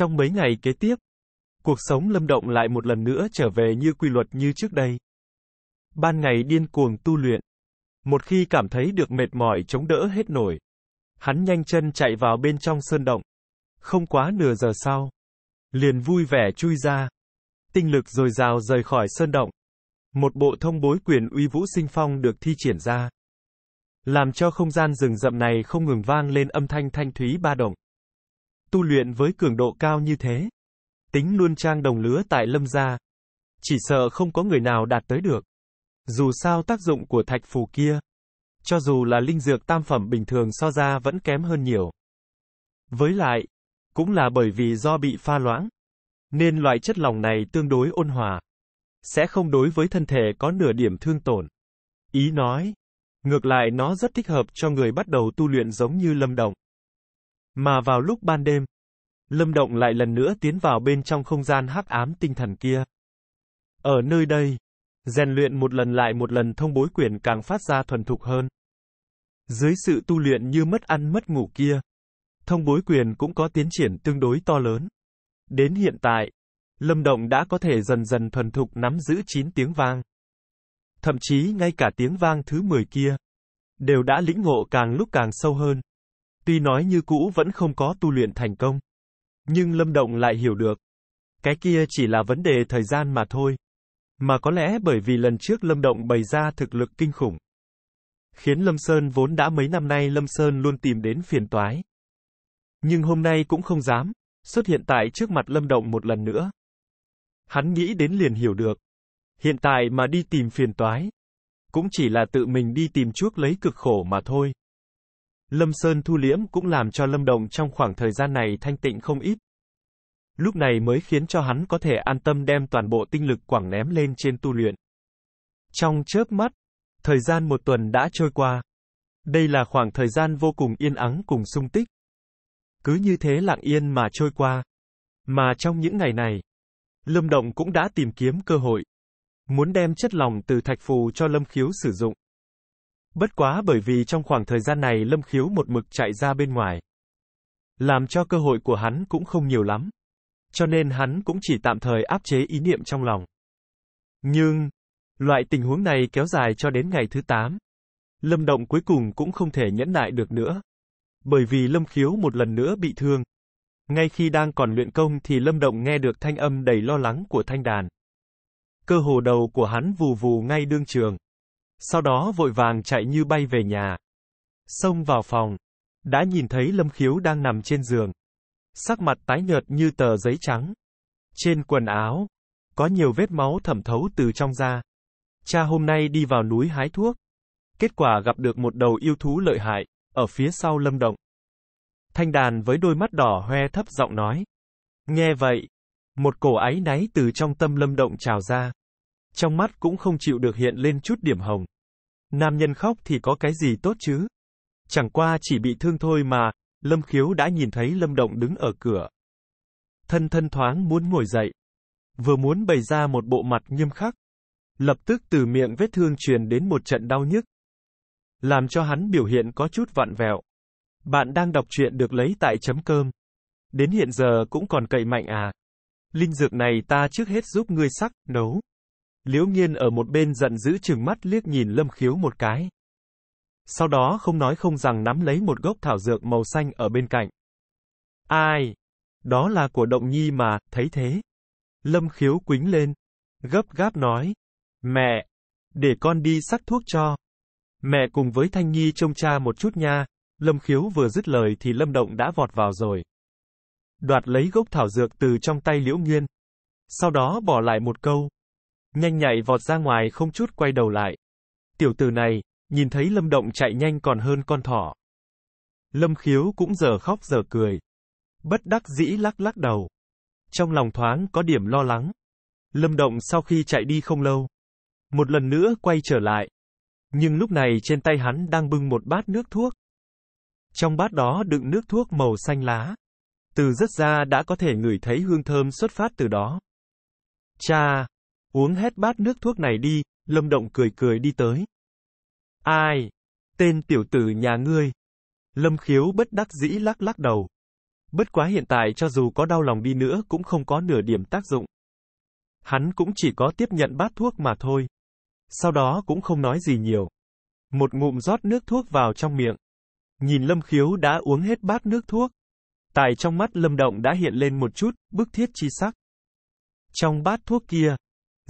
Trong mấy ngày kế tiếp, cuộc sống Lâm Động lại một lần nữa trở về như quy luật như trước đây. Ban ngày điên cuồng tu luyện. Một khi cảm thấy được mệt mỏi chống đỡ hết nổi, hắn nhanh chân chạy vào bên trong sơn động. Không quá nửa giờ sau, liền vui vẻ chui ra. Tinh lực dồi dào rời khỏi sơn động. Một bộ thông bối quyền uy vũ sinh phong được thi triển ra. Làm cho không gian rừng rậm này không ngừng vang lên âm thanh thanh thúy ba động tu luyện với cường độ cao như thế. Tính luôn trang đồng lứa tại lâm gia. Chỉ sợ không có người nào đạt tới được. Dù sao tác dụng của thạch phù kia. Cho dù là linh dược tam phẩm bình thường so ra vẫn kém hơn nhiều. Với lại, cũng là bởi vì do bị pha loãng. Nên loại chất lỏng này tương đối ôn hòa. Sẽ không đối với thân thể có nửa điểm thương tổn. Ý nói, Ngược lại nó rất thích hợp cho người bắt đầu tu luyện giống như Lâm Đồng. Mà vào lúc ban đêm, Lâm Động lại lần nữa tiến vào bên trong không gian hắc ám tinh thần kia. Ở nơi đây, rèn luyện một lần lại một lần thông bối quyển càng phát ra thuần thục hơn. Dưới sự tu luyện như mất ăn mất ngủ kia, thông bối quyền cũng có tiến triển tương đối to lớn. Đến hiện tại, Lâm Động đã có thể dần dần thuần thục nắm giữ 9 tiếng vang. Thậm chí ngay cả tiếng vang thứ 10 kia, đều đã lĩnh ngộ càng lúc càng sâu hơn. Tuy nói như cũ vẫn không có tu luyện thành công. Nhưng Lâm Động lại hiểu được. Cái kia chỉ là vấn đề thời gian mà thôi. Mà có lẽ bởi vì lần trước Lâm Động bày ra thực lực kinh khủng. Khiến Lâm Sơn vốn đã mấy năm nay Lâm Sơn luôn tìm đến phiền toái. Nhưng hôm nay cũng không dám, xuất hiện tại trước mặt Lâm Động một lần nữa. Hắn nghĩ đến liền hiểu được. Hiện tại mà đi tìm phiền toái. Cũng chỉ là tự mình đi tìm chuốc lấy cực khổ mà thôi. Lâm Sơn thu liễm cũng làm cho Lâm Động trong khoảng thời gian này thanh tịnh không ít. Lúc này mới khiến cho hắn có thể an tâm đem toàn bộ tinh lực quảng ném lên trên tu luyện. Trong chớp mắt, thời gian một tuần đã trôi qua. Đây là khoảng thời gian vô cùng yên ắng cùng sung tích. Cứ như thế lặng yên mà trôi qua. Mà trong những ngày này, Lâm Động cũng đã tìm kiếm cơ hội. Muốn đem chất lòng từ thạch phù cho Lâm Khiếu sử dụng. Bất quá bởi vì trong khoảng thời gian này Lâm Khiếu một mực chạy ra bên ngoài. Làm cho cơ hội của hắn cũng không nhiều lắm. Cho nên hắn cũng chỉ tạm thời áp chế ý niệm trong lòng. Nhưng, loại tình huống này kéo dài cho đến ngày thứ 8. Lâm Động cuối cùng cũng không thể nhẫn nại được nữa. Bởi vì Lâm Khiếu một lần nữa bị thương. Ngay khi đang còn luyện công thì Lâm Động nghe được thanh âm đầy lo lắng của thanh đàn. Cơ hồ đầu của hắn vù vù ngay đương trường. Sau đó vội vàng chạy như bay về nhà. Xông vào phòng. Đã nhìn thấy Lâm Khiếu đang nằm trên giường. Sắc mặt tái nhợt như tờ giấy trắng. Trên quần áo, có nhiều vết máu thẩm thấu từ trong da. Cha hôm nay đi vào núi hái thuốc. Kết quả gặp được một đầu yêu thú lợi hại, ở phía sau lâm động. Thanh đàn với đôi mắt đỏ hoe thấp giọng nói. Nghe vậy, một cổ áy náy từ trong tâm lâm động trào ra trong mắt cũng không chịu được hiện lên chút điểm hồng. Nam nhân khóc thì có cái gì tốt chứ? Chẳng qua chỉ bị thương thôi mà, Lâm Khiếu đã nhìn thấy Lâm Động đứng ở cửa. Thân thân thoáng muốn ngồi dậy. Vừa muốn bày ra một bộ mặt nghiêm khắc. Lập tức từ miệng vết thương truyền đến một trận đau nhức. Làm cho hắn biểu hiện có chút vặn vẹo. Bạn đang đọc truyện được lấy tại chấm cơm. Đến hiện giờ cũng còn cậy mạnh à. Linh dược này ta trước hết giúp ngươi sắc, nấu. Liễu Nghiên ở một bên giận dữ chừng mắt liếc nhìn Lâm Khiếu một cái. Sau đó không nói không rằng nắm lấy một gốc thảo dược màu xanh ở bên cạnh. Ai? Đó là của Động Nhi mà, thấy thế. Lâm Khiếu quính lên. Gấp gáp nói. Mẹ! Để con đi sắc thuốc cho. Mẹ cùng với Thanh Nhi trông cha một chút nha. Lâm Khiếu vừa dứt lời thì Lâm Động đã vọt vào rồi. Đoạt lấy gốc thảo dược từ trong tay Liễu Nghiên. Sau đó bỏ lại một câu, Nhanh nhạy vọt ra ngoài không chút quay đầu lại. Tiểu tử này, nhìn thấy Lâm Động chạy nhanh còn hơn con thỏ. Lâm Khiếu cũng giờ khóc giờ cười. Bất đắc dĩ lắc lắc đầu. Trong lòng thoáng có điểm lo lắng. Lâm Động sau khi chạy đi không lâu. Một lần nữa quay trở lại. Nhưng lúc này trên tay hắn đang bưng một bát nước thuốc. Trong bát đó đựng nước thuốc màu xanh lá. Từ rất ra đã có thể ngửi thấy hương thơm xuất phát từ đó. Cha, Uống hết bát nước thuốc này đi, Lâm Động cười cười đi tới. Ai? Tên tiểu tử nhà ngươi. Lâm Khiếu bất đắc dĩ lắc lắc đầu. Bất quá hiện tại cho dù có đau lòng đi nữa cũng không có nửa điểm tác dụng. Hắn cũng chỉ có tiếp nhận bát thuốc mà thôi. Sau đó cũng không nói gì nhiều. Một ngụm rót nước thuốc vào trong miệng. Nhìn Lâm Khiếu đã uống hết bát nước thuốc. Tại trong mắt Lâm Động đã hiện lên một chút, bức thiết chi sắc. Trong bát thuốc kia,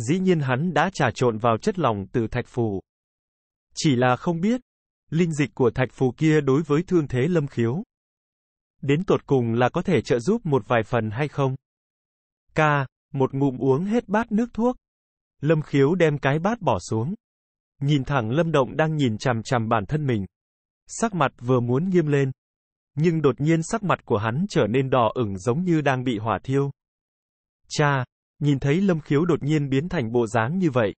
Dĩ nhiên hắn đã trà trộn vào chất lỏng từ thạch phù. Chỉ là không biết, linh dịch của thạch phù kia đối với thương thế lâm khiếu. Đến tột cùng là có thể trợ giúp một vài phần hay không? Ca, một ngụm uống hết bát nước thuốc. Lâm khiếu đem cái bát bỏ xuống. Nhìn thẳng lâm động đang nhìn chằm chằm bản thân mình. Sắc mặt vừa muốn nghiêm lên. Nhưng đột nhiên sắc mặt của hắn trở nên đỏ ửng giống như đang bị hỏa thiêu. Cha, nhìn thấy Lâm Khiếu đột nhiên biến thành bộ dáng như vậy.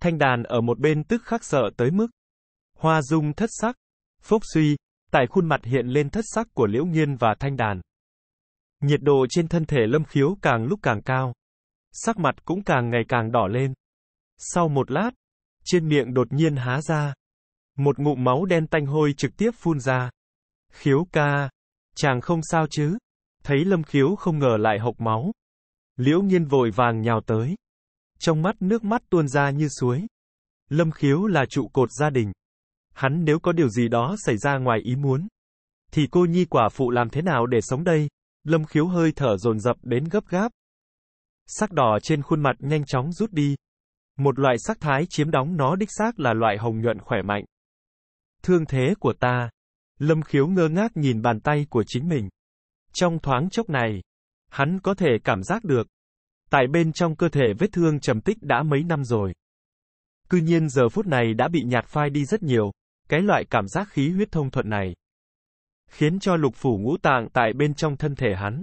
Thanh đàn ở một bên tức khắc sợ tới mức. Hoa dung thất sắc. Phốc suy, tại khuôn mặt hiện lên thất sắc của Liễu Nghiên và Thanh đàn. Nhiệt độ trên thân thể Lâm Khiếu càng lúc càng cao. Sắc mặt cũng càng ngày càng đỏ lên. Sau một lát, trên miệng đột nhiên há ra. Một ngụm máu đen tanh hôi trực tiếp phun ra. Khiếu ca, chàng không sao chứ? Thấy Lâm Khiếu không ngờ lại hộc máu, Liễu nghiên vội vàng nhào tới. Trong mắt nước mắt tuôn ra như suối. Lâm khiếu là trụ cột gia đình. Hắn nếu có điều gì đó xảy ra ngoài ý muốn. Thì cô nhi quả phụ làm thế nào để sống đây? Lâm khiếu hơi thở dồn dập đến gấp gáp. Sắc đỏ trên khuôn mặt nhanh chóng rút đi. Một loại sắc thái chiếm đóng nó đích xác là loại hồng nhuận khỏe mạnh. Thương thế của ta. Lâm khiếu ngơ ngác nhìn bàn tay của chính mình. Trong thoáng chốc này, Hắn có thể cảm giác được. Tại bên trong cơ thể vết thương trầm tích đã mấy năm rồi. Cư nhiên giờ phút này đã bị nhạt phai đi rất nhiều, cái loại cảm giác khí huyết thông thuận này. Khiến cho lục phủ ngũ tạng tại bên trong thân thể hắn.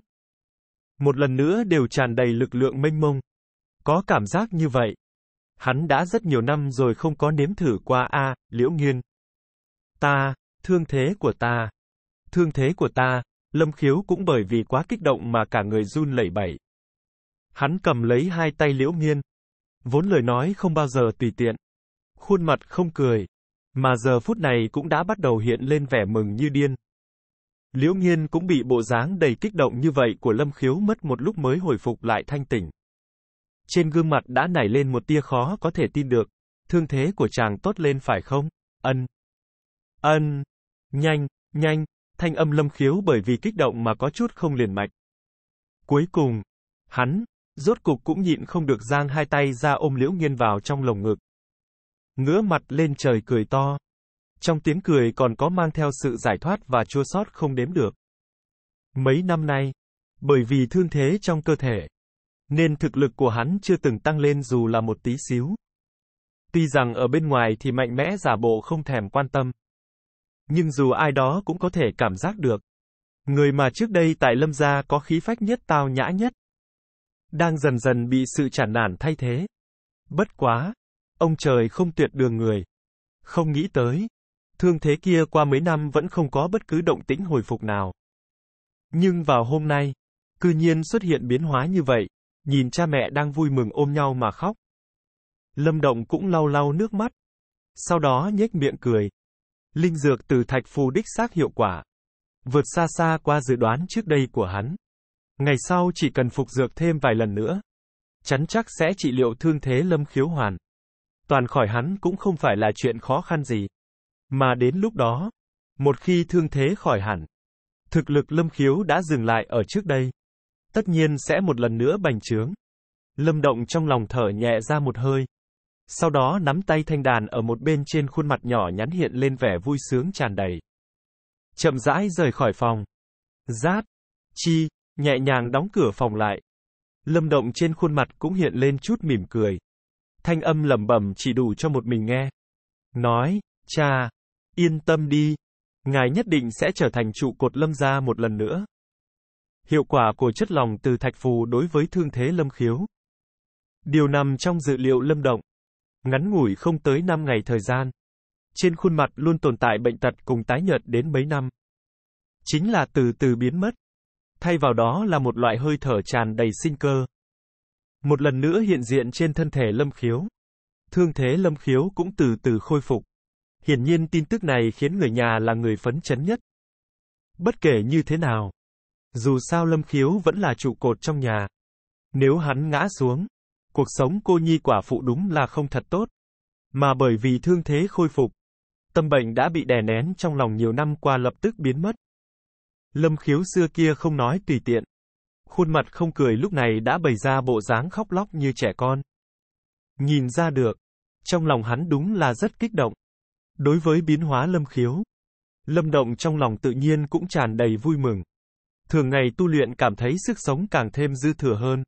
Một lần nữa đều tràn đầy lực lượng mênh mông. Có cảm giác như vậy. Hắn đã rất nhiều năm rồi không có nếm thử qua A, liễu nghiên. Ta, thương thế của ta. Thương thế của ta, Lâm Khiếu cũng bởi vì quá kích động mà cả người run lẩy bẩy. Hắn cầm lấy hai tay Liễu Nghiên. Vốn lời nói không bao giờ tùy tiện. Khuôn mặt không cười. Mà giờ phút này cũng đã bắt đầu hiện lên vẻ mừng như điên. Liễu Nghiên cũng bị bộ dáng đầy kích động như vậy của Lâm Khiếu mất một lúc mới hồi phục lại thanh tỉnh. Trên gương mặt đã nảy lên một tia khó có thể tin được. Thương thế của chàng tốt lên phải không? Ân. Ân. Nhanh, nhanh, thanh âm lâm khiếu bởi vì kích động mà có chút không liền mạch. Cuối cùng, hắn, rốt cục cũng nhịn không được giang hai tay ra ôm liễu nghiên vào trong lồng ngực. Ngửa mặt lên trời cười to. Trong tiếng cười còn có mang theo sự giải thoát và chua sót không đếm được. Mấy năm nay, bởi vì thương thế trong cơ thể, nên thực lực của hắn chưa từng tăng lên dù là một tí xíu. Tuy rằng ở bên ngoài thì mạnh mẽ giả bộ không thèm quan tâm. Nhưng dù ai đó cũng có thể cảm giác được. Người mà trước đây tại Lâm Gia có khí phách nhất tao nhã nhất. Đang dần dần bị sự chản nản thay thế. Bất quá. Ông trời không tuyệt đường người. Không nghĩ tới. Thương thế kia qua mấy năm vẫn không có bất cứ động tĩnh hồi phục nào. Nhưng vào hôm nay, cư nhiên xuất hiện biến hóa như vậy, nhìn cha mẹ đang vui mừng ôm nhau mà khóc. Lâm Động cũng lau lau nước mắt. Sau đó nhếch miệng cười, Linh dược từ thạch phù đích xác hiệu quả. Vượt xa xa qua dự đoán trước đây của hắn. Ngày sau chỉ cần phục dược thêm vài lần nữa. Chắn chắc sẽ trị liệu thương thế lâm khiếu hoàn. Toàn khỏi hắn cũng không phải là chuyện khó khăn gì. Mà đến lúc đó, một khi thương thế khỏi hẳn, thực lực lâm khiếu đã dừng lại ở trước đây. Tất nhiên sẽ một lần nữa bành trướng. Lâm động trong lòng thở nhẹ ra một hơi sau đó nắm tay thanh đàn ở một bên trên khuôn mặt nhỏ nhắn hiện lên vẻ vui sướng tràn đầy. Chậm rãi rời khỏi phòng. Giát, chi, nhẹ nhàng đóng cửa phòng lại. Lâm động trên khuôn mặt cũng hiện lên chút mỉm cười. Thanh âm lẩm bẩm chỉ đủ cho một mình nghe. Nói, cha, yên tâm đi, ngài nhất định sẽ trở thành trụ cột lâm gia một lần nữa. Hiệu quả của chất lòng từ thạch phù đối với thương thế lâm khiếu. Điều nằm trong dự liệu lâm động. Ngắn ngủi không tới 5 ngày thời gian. Trên khuôn mặt luôn tồn tại bệnh tật cùng tái nhợt đến mấy năm. Chính là từ từ biến mất. Thay vào đó là một loại hơi thở tràn đầy sinh cơ. Một lần nữa hiện diện trên thân thể lâm khiếu. Thương thế lâm khiếu cũng từ từ khôi phục. Hiển nhiên tin tức này khiến người nhà là người phấn chấn nhất. Bất kể như thế nào. Dù sao lâm khiếu vẫn là trụ cột trong nhà. Nếu hắn ngã xuống, Cuộc sống cô nhi quả phụ đúng là không thật tốt. Mà bởi vì thương thế khôi phục, tâm bệnh đã bị đè nén trong lòng nhiều năm qua lập tức biến mất. Lâm khiếu xưa kia không nói tùy tiện. Khuôn mặt không cười lúc này đã bày ra bộ dáng khóc lóc như trẻ con. Nhìn ra được, trong lòng hắn đúng là rất kích động. Đối với biến hóa lâm khiếu, lâm động trong lòng tự nhiên cũng tràn đầy vui mừng. Thường ngày tu luyện cảm thấy sức sống càng thêm dư thừa hơn.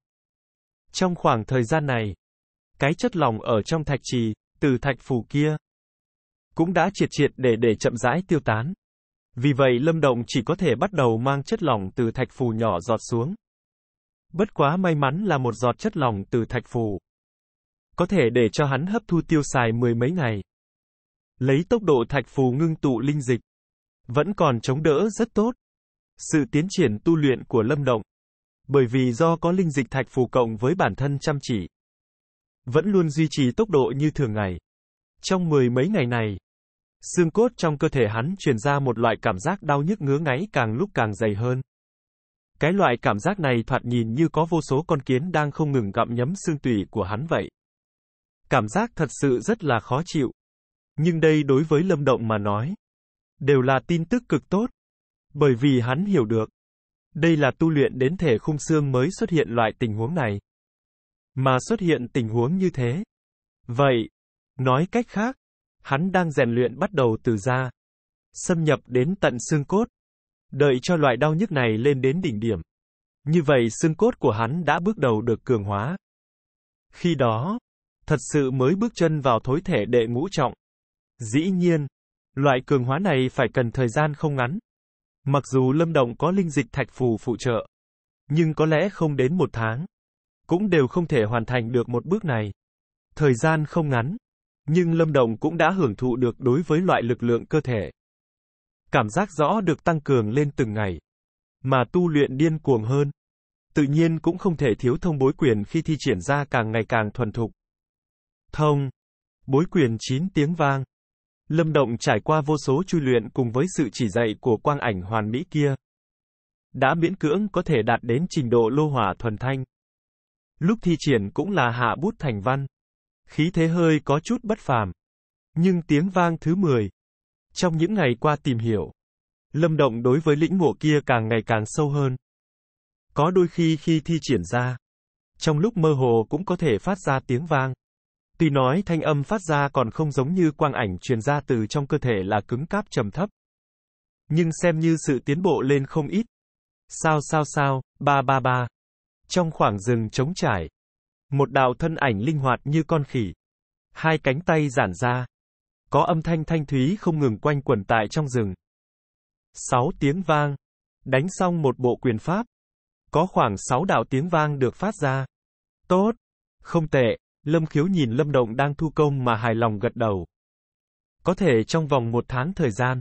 Trong khoảng thời gian này, cái chất lỏng ở trong thạch trì, từ thạch phủ kia, cũng đã triệt triệt để để chậm rãi tiêu tán. Vì vậy Lâm Động chỉ có thể bắt đầu mang chất lỏng từ thạch phù nhỏ giọt xuống. Bất quá may mắn là một giọt chất lỏng từ thạch phù. Có thể để cho hắn hấp thu tiêu xài mười mấy ngày. Lấy tốc độ thạch phù ngưng tụ linh dịch. Vẫn còn chống đỡ rất tốt. Sự tiến triển tu luyện của Lâm Động, bởi vì do có linh dịch thạch phù cộng với bản thân chăm chỉ, vẫn luôn duy trì tốc độ như thường ngày. Trong mười mấy ngày này, xương cốt trong cơ thể hắn truyền ra một loại cảm giác đau nhức ngứa ngáy càng lúc càng dày hơn. Cái loại cảm giác này thoạt nhìn như có vô số con kiến đang không ngừng gặm nhấm xương tủy của hắn vậy. Cảm giác thật sự rất là khó chịu. Nhưng đây đối với Lâm Động mà nói, đều là tin tức cực tốt. Bởi vì hắn hiểu được, đây là tu luyện đến thể khung xương mới xuất hiện loại tình huống này. Mà xuất hiện tình huống như thế. Vậy, nói cách khác, hắn đang rèn luyện bắt đầu từ da, xâm nhập đến tận xương cốt, đợi cho loại đau nhức này lên đến đỉnh điểm. Như vậy xương cốt của hắn đã bước đầu được cường hóa. Khi đó, thật sự mới bước chân vào thối thể đệ ngũ trọng. Dĩ nhiên, loại cường hóa này phải cần thời gian không ngắn. Mặc dù Lâm Động có linh dịch thạch phù phụ trợ, nhưng có lẽ không đến một tháng, cũng đều không thể hoàn thành được một bước này. Thời gian không ngắn, nhưng Lâm Động cũng đã hưởng thụ được đối với loại lực lượng cơ thể. Cảm giác rõ được tăng cường lên từng ngày, mà tu luyện điên cuồng hơn. Tự nhiên cũng không thể thiếu thông bối quyền khi thi triển ra càng ngày càng thuần thục. Thông. Bối quyền 9 tiếng vang. Lâm Động trải qua vô số chu luyện cùng với sự chỉ dạy của quang ảnh hoàn mỹ kia. Đã miễn cưỡng có thể đạt đến trình độ lô hỏa thuần thanh. Lúc thi triển cũng là hạ bút thành văn. Khí thế hơi có chút bất phàm. Nhưng tiếng vang thứ 10. Trong những ngày qua tìm hiểu, Lâm Động đối với lĩnh ngộ kia càng ngày càng sâu hơn. Có đôi khi khi thi triển ra, trong lúc mơ hồ cũng có thể phát ra tiếng vang. Tuy nói thanh âm phát ra còn không giống như quang ảnh truyền ra từ trong cơ thể là cứng cáp trầm thấp. Nhưng xem như sự tiến bộ lên không ít. Sao sao sao, ba ba ba. Trong khoảng rừng trống trải, một đạo thân ảnh linh hoạt như con khỉ. Hai cánh tay giản ra. Có âm thanh thanh thúy không ngừng quanh quẩn tại trong rừng. Sáu tiếng vang. Đánh xong một bộ quyền pháp. Có khoảng sáu đạo tiếng vang được phát ra. Tốt. Không tệ. Lâm Khiếu nhìn Lâm Động đang thu công mà hài lòng gật đầu. Có thể trong vòng một tháng thời gian,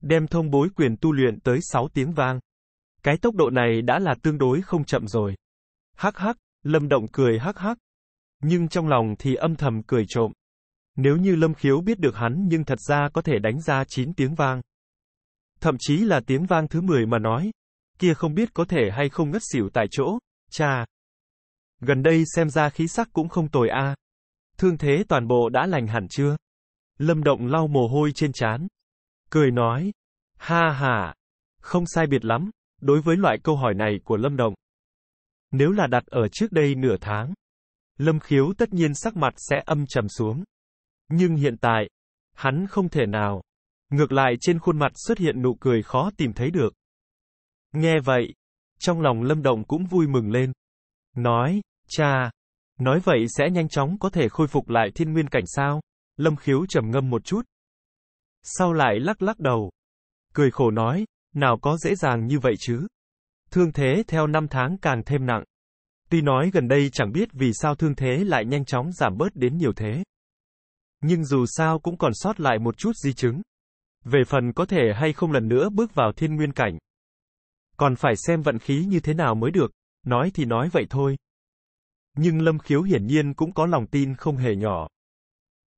đem thông bối quyền tu luyện tới 6 tiếng vang. Cái tốc độ này đã là tương đối không chậm rồi. Hắc hắc, Lâm Động cười hắc hắc. Nhưng trong lòng thì âm thầm cười trộm. Nếu như Lâm Khiếu biết được hắn nhưng thật ra có thể đánh ra 9 tiếng vang. Thậm chí là tiếng vang thứ 10 mà nói. Kia không biết có thể hay không ngất xỉu tại chỗ. Cha, Gần đây xem ra khí sắc cũng không tồi a. Thương thế toàn bộ đã lành hẳn chưa? Lâm Động lau mồ hôi trên trán. Cười nói. Ha ha. Không sai biệt lắm, đối với loại câu hỏi này của Lâm Động. Nếu là đặt ở trước đây nửa tháng, Lâm Khiếu tất nhiên sắc mặt sẽ âm trầm xuống. Nhưng hiện tại, hắn không thể nào. Ngược lại trên khuôn mặt xuất hiện nụ cười khó tìm thấy được. Nghe vậy, trong lòng Lâm Động cũng vui mừng lên. Nói, Cha, nói vậy sẽ nhanh chóng có thể khôi phục lại thiên nguyên cảnh sao? Lâm Khiếu trầm ngâm một chút. Sau lại lắc lắc đầu. Cười khổ nói, nào có dễ dàng như vậy chứ? Thương thế theo năm tháng càng thêm nặng. Tuy nói gần đây chẳng biết vì sao thương thế lại nhanh chóng giảm bớt đến nhiều thế. Nhưng dù sao cũng còn sót lại một chút di chứng. Về phần có thể hay không lần nữa bước vào thiên nguyên cảnh. Còn phải xem vận khí như thế nào mới được, nói thì nói vậy thôi nhưng Lâm Khiếu hiển nhiên cũng có lòng tin không hề nhỏ.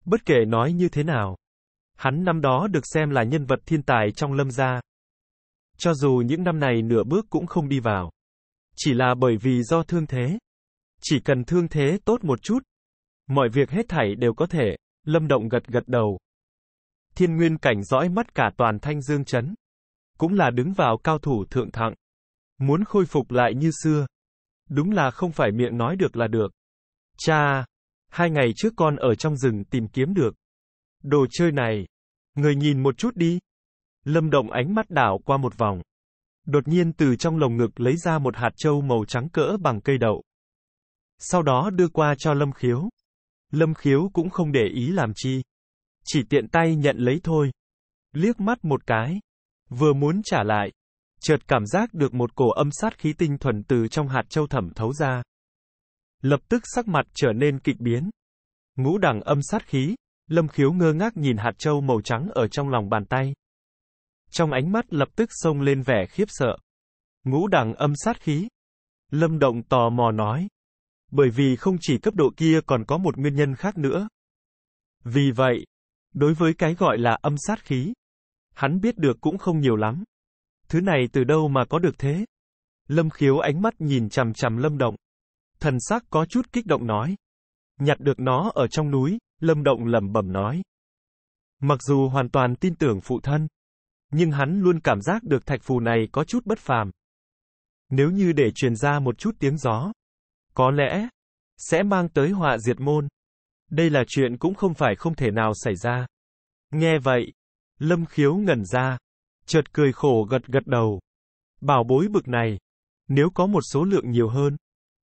Bất kể nói như thế nào, hắn năm đó được xem là nhân vật thiên tài trong Lâm gia. Cho dù những năm này nửa bước cũng không đi vào, chỉ là bởi vì do thương thế. Chỉ cần thương thế tốt một chút, mọi việc hết thảy đều có thể, Lâm Động gật gật đầu. Thiên nguyên cảnh dõi mắt cả toàn thanh dương chấn. Cũng là đứng vào cao thủ thượng thặng. Muốn khôi phục lại như xưa, Đúng là không phải miệng nói được là được. Cha, hai ngày trước con ở trong rừng tìm kiếm được. Đồ chơi này, người nhìn một chút đi. Lâm Động ánh mắt đảo qua một vòng. Đột nhiên từ trong lồng ngực lấy ra một hạt trâu màu trắng cỡ bằng cây đậu. Sau đó đưa qua cho Lâm Khiếu. Lâm Khiếu cũng không để ý làm chi. Chỉ tiện tay nhận lấy thôi. Liếc mắt một cái. Vừa muốn trả lại, chợt cảm giác được một cổ âm sát khí tinh thuần từ trong hạt châu thẩm thấu ra. Lập tức sắc mặt trở nên kịch biến. Ngũ đẳng âm sát khí, Lâm Khiếu ngơ ngác nhìn hạt châu màu trắng ở trong lòng bàn tay. Trong ánh mắt lập tức xông lên vẻ khiếp sợ. Ngũ đẳng âm sát khí. Lâm Động tò mò nói. Bởi vì không chỉ cấp độ kia còn có một nguyên nhân khác nữa. Vì vậy, đối với cái gọi là âm sát khí, hắn biết được cũng không nhiều lắm. Thứ này từ đâu mà có được thế? Lâm khiếu ánh mắt nhìn chằm chằm Lâm Động. Thần sắc có chút kích động nói. Nhặt được nó ở trong núi, Lâm Động lẩm bẩm nói. Mặc dù hoàn toàn tin tưởng phụ thân, nhưng hắn luôn cảm giác được thạch phù này có chút bất phàm. Nếu như để truyền ra một chút tiếng gió, có lẽ, sẽ mang tới họa diệt môn. Đây là chuyện cũng không phải không thể nào xảy ra. Nghe vậy, Lâm Khiếu ngẩn ra, chợt cười khổ gật gật đầu. Bảo bối bực này, nếu có một số lượng nhiều hơn,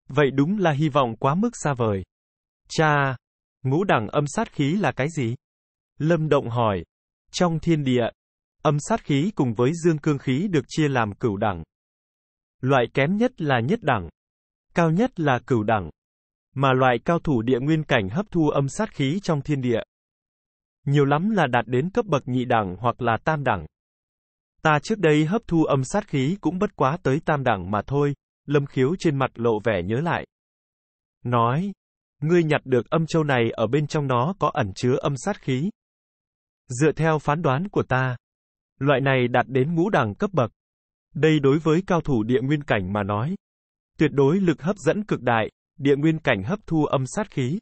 vậy đúng là hy vọng quá mức xa vời. Cha, ngũ đẳng âm sát khí là cái gì? Lâm Động hỏi. Trong thiên địa, âm sát khí cùng với dương cương khí được chia làm cửu đẳng. Loại kém nhất là nhất đẳng, cao nhất là cửu đẳng, mà loại cao thủ địa nguyên cảnh hấp thu âm sát khí trong thiên địa. Nhiều lắm là đạt đến cấp bậc nhị đẳng hoặc là tam đẳng. Ta trước đây hấp thu âm sát khí cũng bất quá tới tam đẳng mà thôi, lâm khiếu trên mặt lộ vẻ nhớ lại. Nói, ngươi nhặt được âm châu này ở bên trong nó có ẩn chứa âm sát khí. Dựa theo phán đoán của ta, loại này đạt đến ngũ đẳng cấp bậc. Đây đối với cao thủ địa nguyên cảnh mà nói, tuyệt đối lực hấp dẫn cực đại, địa nguyên cảnh hấp thu âm sát khí.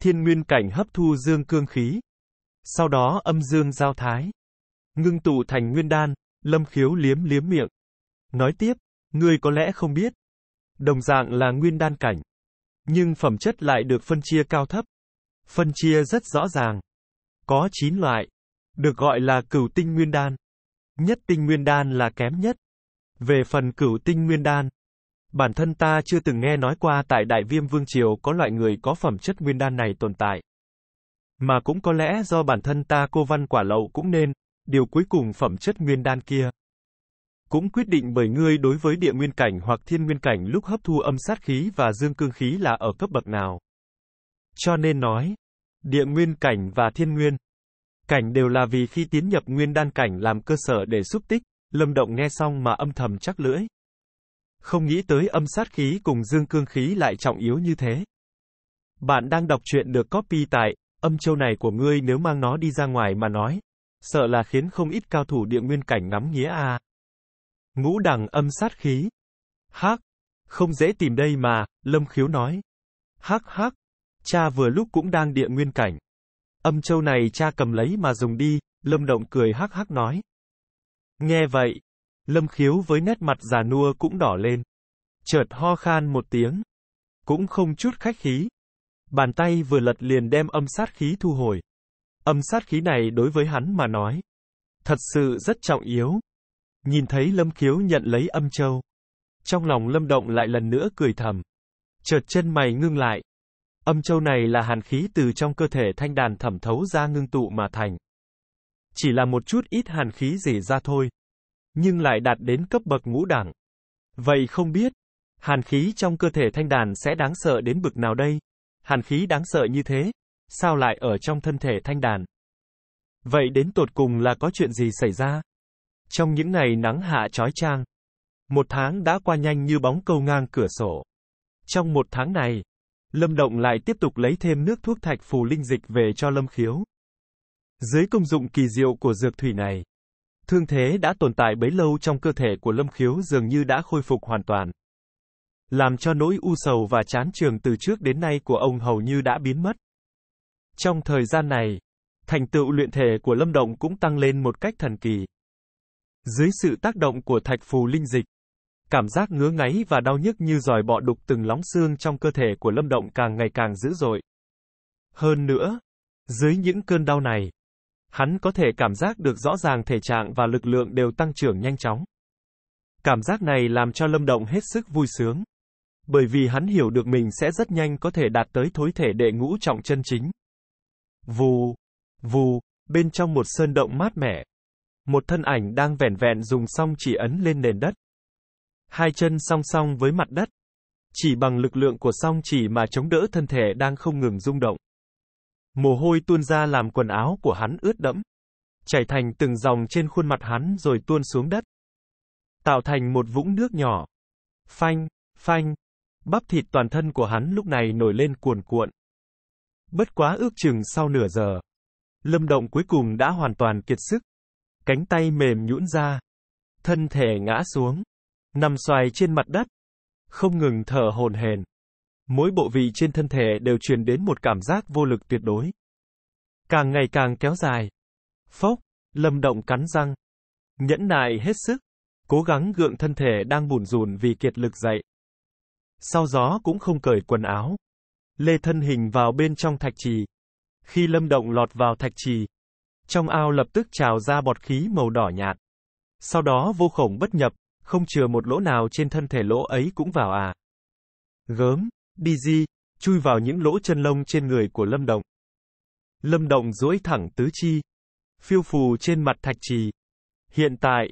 Thiên nguyên cảnh hấp thu dương cương khí. Sau đó âm dương giao thái ngưng tụ thành nguyên đan, lâm khiếu liếm liếm miệng. Nói tiếp, ngươi có lẽ không biết. Đồng dạng là nguyên đan cảnh. Nhưng phẩm chất lại được phân chia cao thấp. Phân chia rất rõ ràng. Có 9 loại. Được gọi là cửu tinh nguyên đan. Nhất tinh nguyên đan là kém nhất. Về phần cửu tinh nguyên đan, bản thân ta chưa từng nghe nói qua tại Đại Viêm Vương Triều có loại người có phẩm chất nguyên đan này tồn tại. Mà cũng có lẽ do bản thân ta cô văn quả lậu cũng nên, điều cuối cùng phẩm chất nguyên đan kia cũng quyết định bởi ngươi đối với địa nguyên cảnh hoặc thiên nguyên cảnh lúc hấp thu âm sát khí và dương cương khí là ở cấp bậc nào. Cho nên nói, địa nguyên cảnh và thiên nguyên cảnh đều là vì khi tiến nhập nguyên đan cảnh làm cơ sở để xúc tích, lâm động nghe xong mà âm thầm chắc lưỡi. Không nghĩ tới âm sát khí cùng dương cương khí lại trọng yếu như thế. Bạn đang đọc truyện được copy tại, âm châu này của ngươi nếu mang nó đi ra ngoài mà nói, sợ là khiến không ít cao thủ địa nguyên cảnh ngắm nghía a. Ngũ đẳng âm sát khí. Hắc, không dễ tìm đây mà, Lâm Khiếu nói. Hắc hắc, cha vừa lúc cũng đang địa nguyên cảnh. Âm châu này cha cầm lấy mà dùng đi, Lâm Động cười hắc hắc nói. Nghe vậy, Lâm Khiếu với nét mặt già nua cũng đỏ lên. Chợt ho khan một tiếng. Cũng không chút khách khí. Bàn tay vừa lật liền đem âm sát khí thu hồi. Âm sát khí này đối với hắn mà nói. Thật sự rất trọng yếu. Nhìn thấy Lâm kiếu nhận lấy âm châu. Trong lòng Lâm Động lại lần nữa cười thầm. Chợt chân mày ngưng lại. Âm châu này là hàn khí từ trong cơ thể thanh đàn thẩm thấu ra ngưng tụ mà thành. Chỉ là một chút ít hàn khí rỉ ra thôi. Nhưng lại đạt đến cấp bậc ngũ đẳng. Vậy không biết, hàn khí trong cơ thể thanh đàn sẽ đáng sợ đến bực nào đây? Hàn khí đáng sợ như thế, sao lại ở trong thân thể thanh đàn? Vậy đến tột cùng là có chuyện gì xảy ra? Trong những ngày nắng hạ trói trang, một tháng đã qua nhanh như bóng câu ngang cửa sổ. Trong một tháng này, Lâm Động lại tiếp tục lấy thêm nước thuốc thạch phù linh dịch về cho Lâm Khiếu. Dưới công dụng kỳ diệu của dược thủy này, thương thế đã tồn tại bấy lâu trong cơ thể của Lâm Khiếu dường như đã khôi phục hoàn toàn. Làm cho nỗi u sầu và chán trường từ trước đến nay của ông hầu như đã biến mất. Trong thời gian này, thành tựu luyện thể của Lâm Động cũng tăng lên một cách thần kỳ. Dưới sự tác động của thạch phù linh dịch, cảm giác ngứa ngáy và đau nhức như giòi bọ đục từng lóng xương trong cơ thể của Lâm Động càng ngày càng dữ dội. Hơn nữa, dưới những cơn đau này, hắn có thể cảm giác được rõ ràng thể trạng và lực lượng đều tăng trưởng nhanh chóng. Cảm giác này làm cho Lâm Động hết sức vui sướng, bởi vì hắn hiểu được mình sẽ rất nhanh có thể đạt tới thối thể đệ ngũ trọng chân chính. Vù, vù, bên trong một sơn động mát mẻ. Một thân ảnh đang vẻn vẹn dùng song chỉ ấn lên nền đất. Hai chân song song với mặt đất. Chỉ bằng lực lượng của song chỉ mà chống đỡ thân thể đang không ngừng rung động. Mồ hôi tuôn ra làm quần áo của hắn ướt đẫm. Chảy thành từng dòng trên khuôn mặt hắn rồi tuôn xuống đất. Tạo thành một vũng nước nhỏ. Phanh, phanh. Bắp thịt toàn thân của hắn lúc này nổi lên cuồn cuộn. Bất quá ước chừng sau nửa giờ, Lâm Động cuối cùng đã hoàn toàn kiệt sức. Cánh tay mềm nhũn ra, thân thể ngã xuống, nằm xoài trên mặt đất, không ngừng thở hổn hển. Mỗi bộ vị trên thân thể đều truyền đến một cảm giác vô lực tuyệt đối. Càng ngày càng kéo dài. Phốc, Lâm Động cắn răng, nhẫn nại hết sức, cố gắng gượng thân thể đang bủn rùn vì kiệt lực dậy. Sau gió cũng không cởi quần áo, Lê thân hình vào bên trong thạch trì. Khi Lâm Động lọt vào thạch trì, trong ao lập tức trào ra bọt khí màu đỏ nhạt. Sau đó vô khổng bất nhập, không chừa một lỗ nào trên thân thể lỗ ấy cũng vào à. Gớm, đi di, chui vào những lỗ chân lông trên người của Lâm Động. Lâm Động duỗi thẳng tứ chi, phiêu phù trên mặt thạch trì. Hiện tại,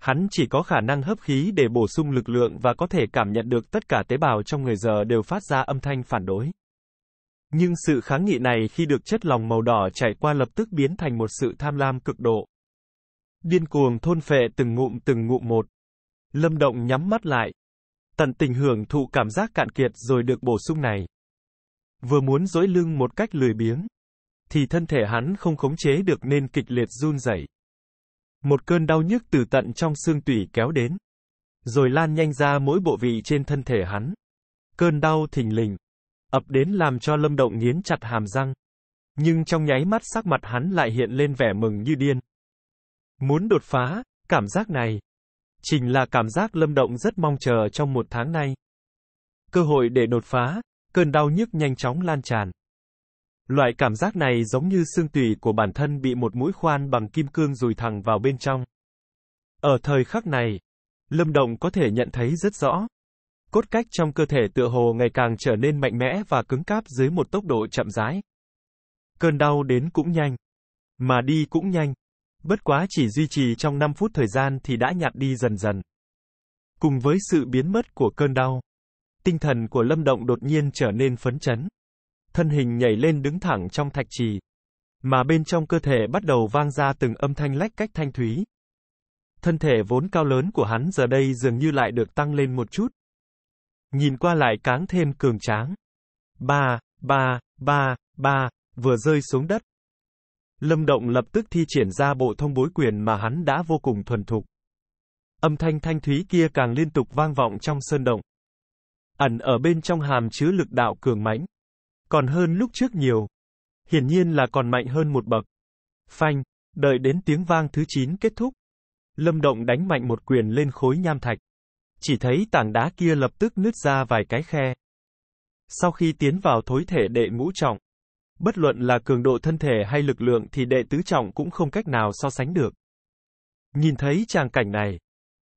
hắn chỉ có khả năng hấp khí để bổ sung lực lượng và có thể cảm nhận được tất cả tế bào trong người giờ đều phát ra âm thanh phản đối. Nhưng sự kháng nghị này khi được chất lòng màu đỏ chảy qua lập tức biến thành một sự tham lam cực độ. Điên cuồng thôn phệ từng ngụm từng ngụm một. Lâm Động nhắm mắt lại. Tận tình hưởng thụ cảm giác cạn kiệt rồi được bổ sung này. Vừa muốn dối lưng một cách lười biếng, thì thân thể hắn không khống chế được nên kịch liệt run rẩy. Một cơn đau nhức từ tận trong xương tủy kéo đến, rồi lan nhanh ra mỗi bộ vị trên thân thể hắn. Cơn đau thình lình, ập đến làm cho Lâm Động nghiến chặt hàm răng. Nhưng trong nháy mắt sắc mặt hắn lại hiện lên vẻ mừng như điên. Muốn đột phá, cảm giác này. Chính là cảm giác Lâm Động rất mong chờ trong một tháng nay. Cơ hội để đột phá, cơn đau nhức nhanh chóng lan tràn. Loại cảm giác này giống như xương tủy của bản thân bị một mũi khoan bằng kim cương dùi thẳng vào bên trong. Ở thời khắc này, Lâm Động có thể nhận thấy rất rõ, Cốt cách trong cơ thể tựa hồ ngày càng trở nên mạnh mẽ và cứng cáp dưới một tốc độ chậm rãi. Cơn đau đến cũng nhanh, mà đi cũng nhanh. Bất quá chỉ duy trì trong 5 phút thời gian thì đã nhạt đi dần dần. Cùng với sự biến mất của cơn đau, tinh thần của Lâm Động đột nhiên trở nên phấn chấn. Thân hình nhảy lên đứng thẳng trong thạch trì, mà bên trong cơ thể bắt đầu vang ra từng âm thanh lách cách thanh thúy. Thân thể vốn cao lớn của hắn giờ đây dường như lại được tăng lên một chút, Nhìn qua lại cáng thêm cường tráng. Ba, ba, ba, ba, vừa rơi xuống đất. Lâm Động lập tức thi triển ra bộ thông bối quyền mà hắn đã vô cùng thuần thục. Âm thanh thanh thúy kia càng liên tục vang vọng trong sơn động. Ẩn ở bên trong hàm chứa lực đạo cường mãnh. Còn hơn lúc trước nhiều. Hiển nhiên là còn mạnh hơn một bậc. Phanh, đợi đến tiếng vang thứ 9 kết thúc. Lâm Động đánh mạnh một quyền lên khối nham thạch. Chỉ thấy tảng đá kia lập tức nứt ra vài cái khe. Sau khi tiến vào thối thể đệ ngũ trọng, bất luận là cường độ thân thể hay lực lượng thì đệ tứ trọng cũng không cách nào so sánh được. Nhìn thấy tràng cảnh này,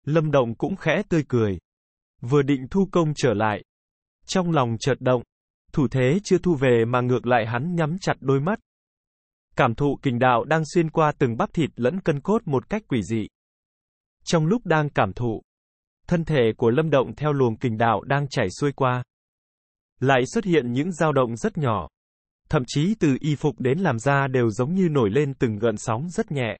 Lâm Động cũng khẽ tươi cười. Vừa định thu công trở lại. Trong lòng chợt động, thủ thế chưa thu về mà ngược lại hắn nhắm chặt đôi mắt. Cảm thụ kình đạo đang xuyên qua từng bắp thịt lẫn cân cốt một cách quỷ dị. Trong lúc đang cảm thụ, thân thể của Lâm Động theo luồng kình đạo đang chảy xuôi qua. Lại xuất hiện những dao động rất nhỏ. Thậm chí từ y phục đến làm da đều giống như nổi lên từng gợn sóng rất nhẹ.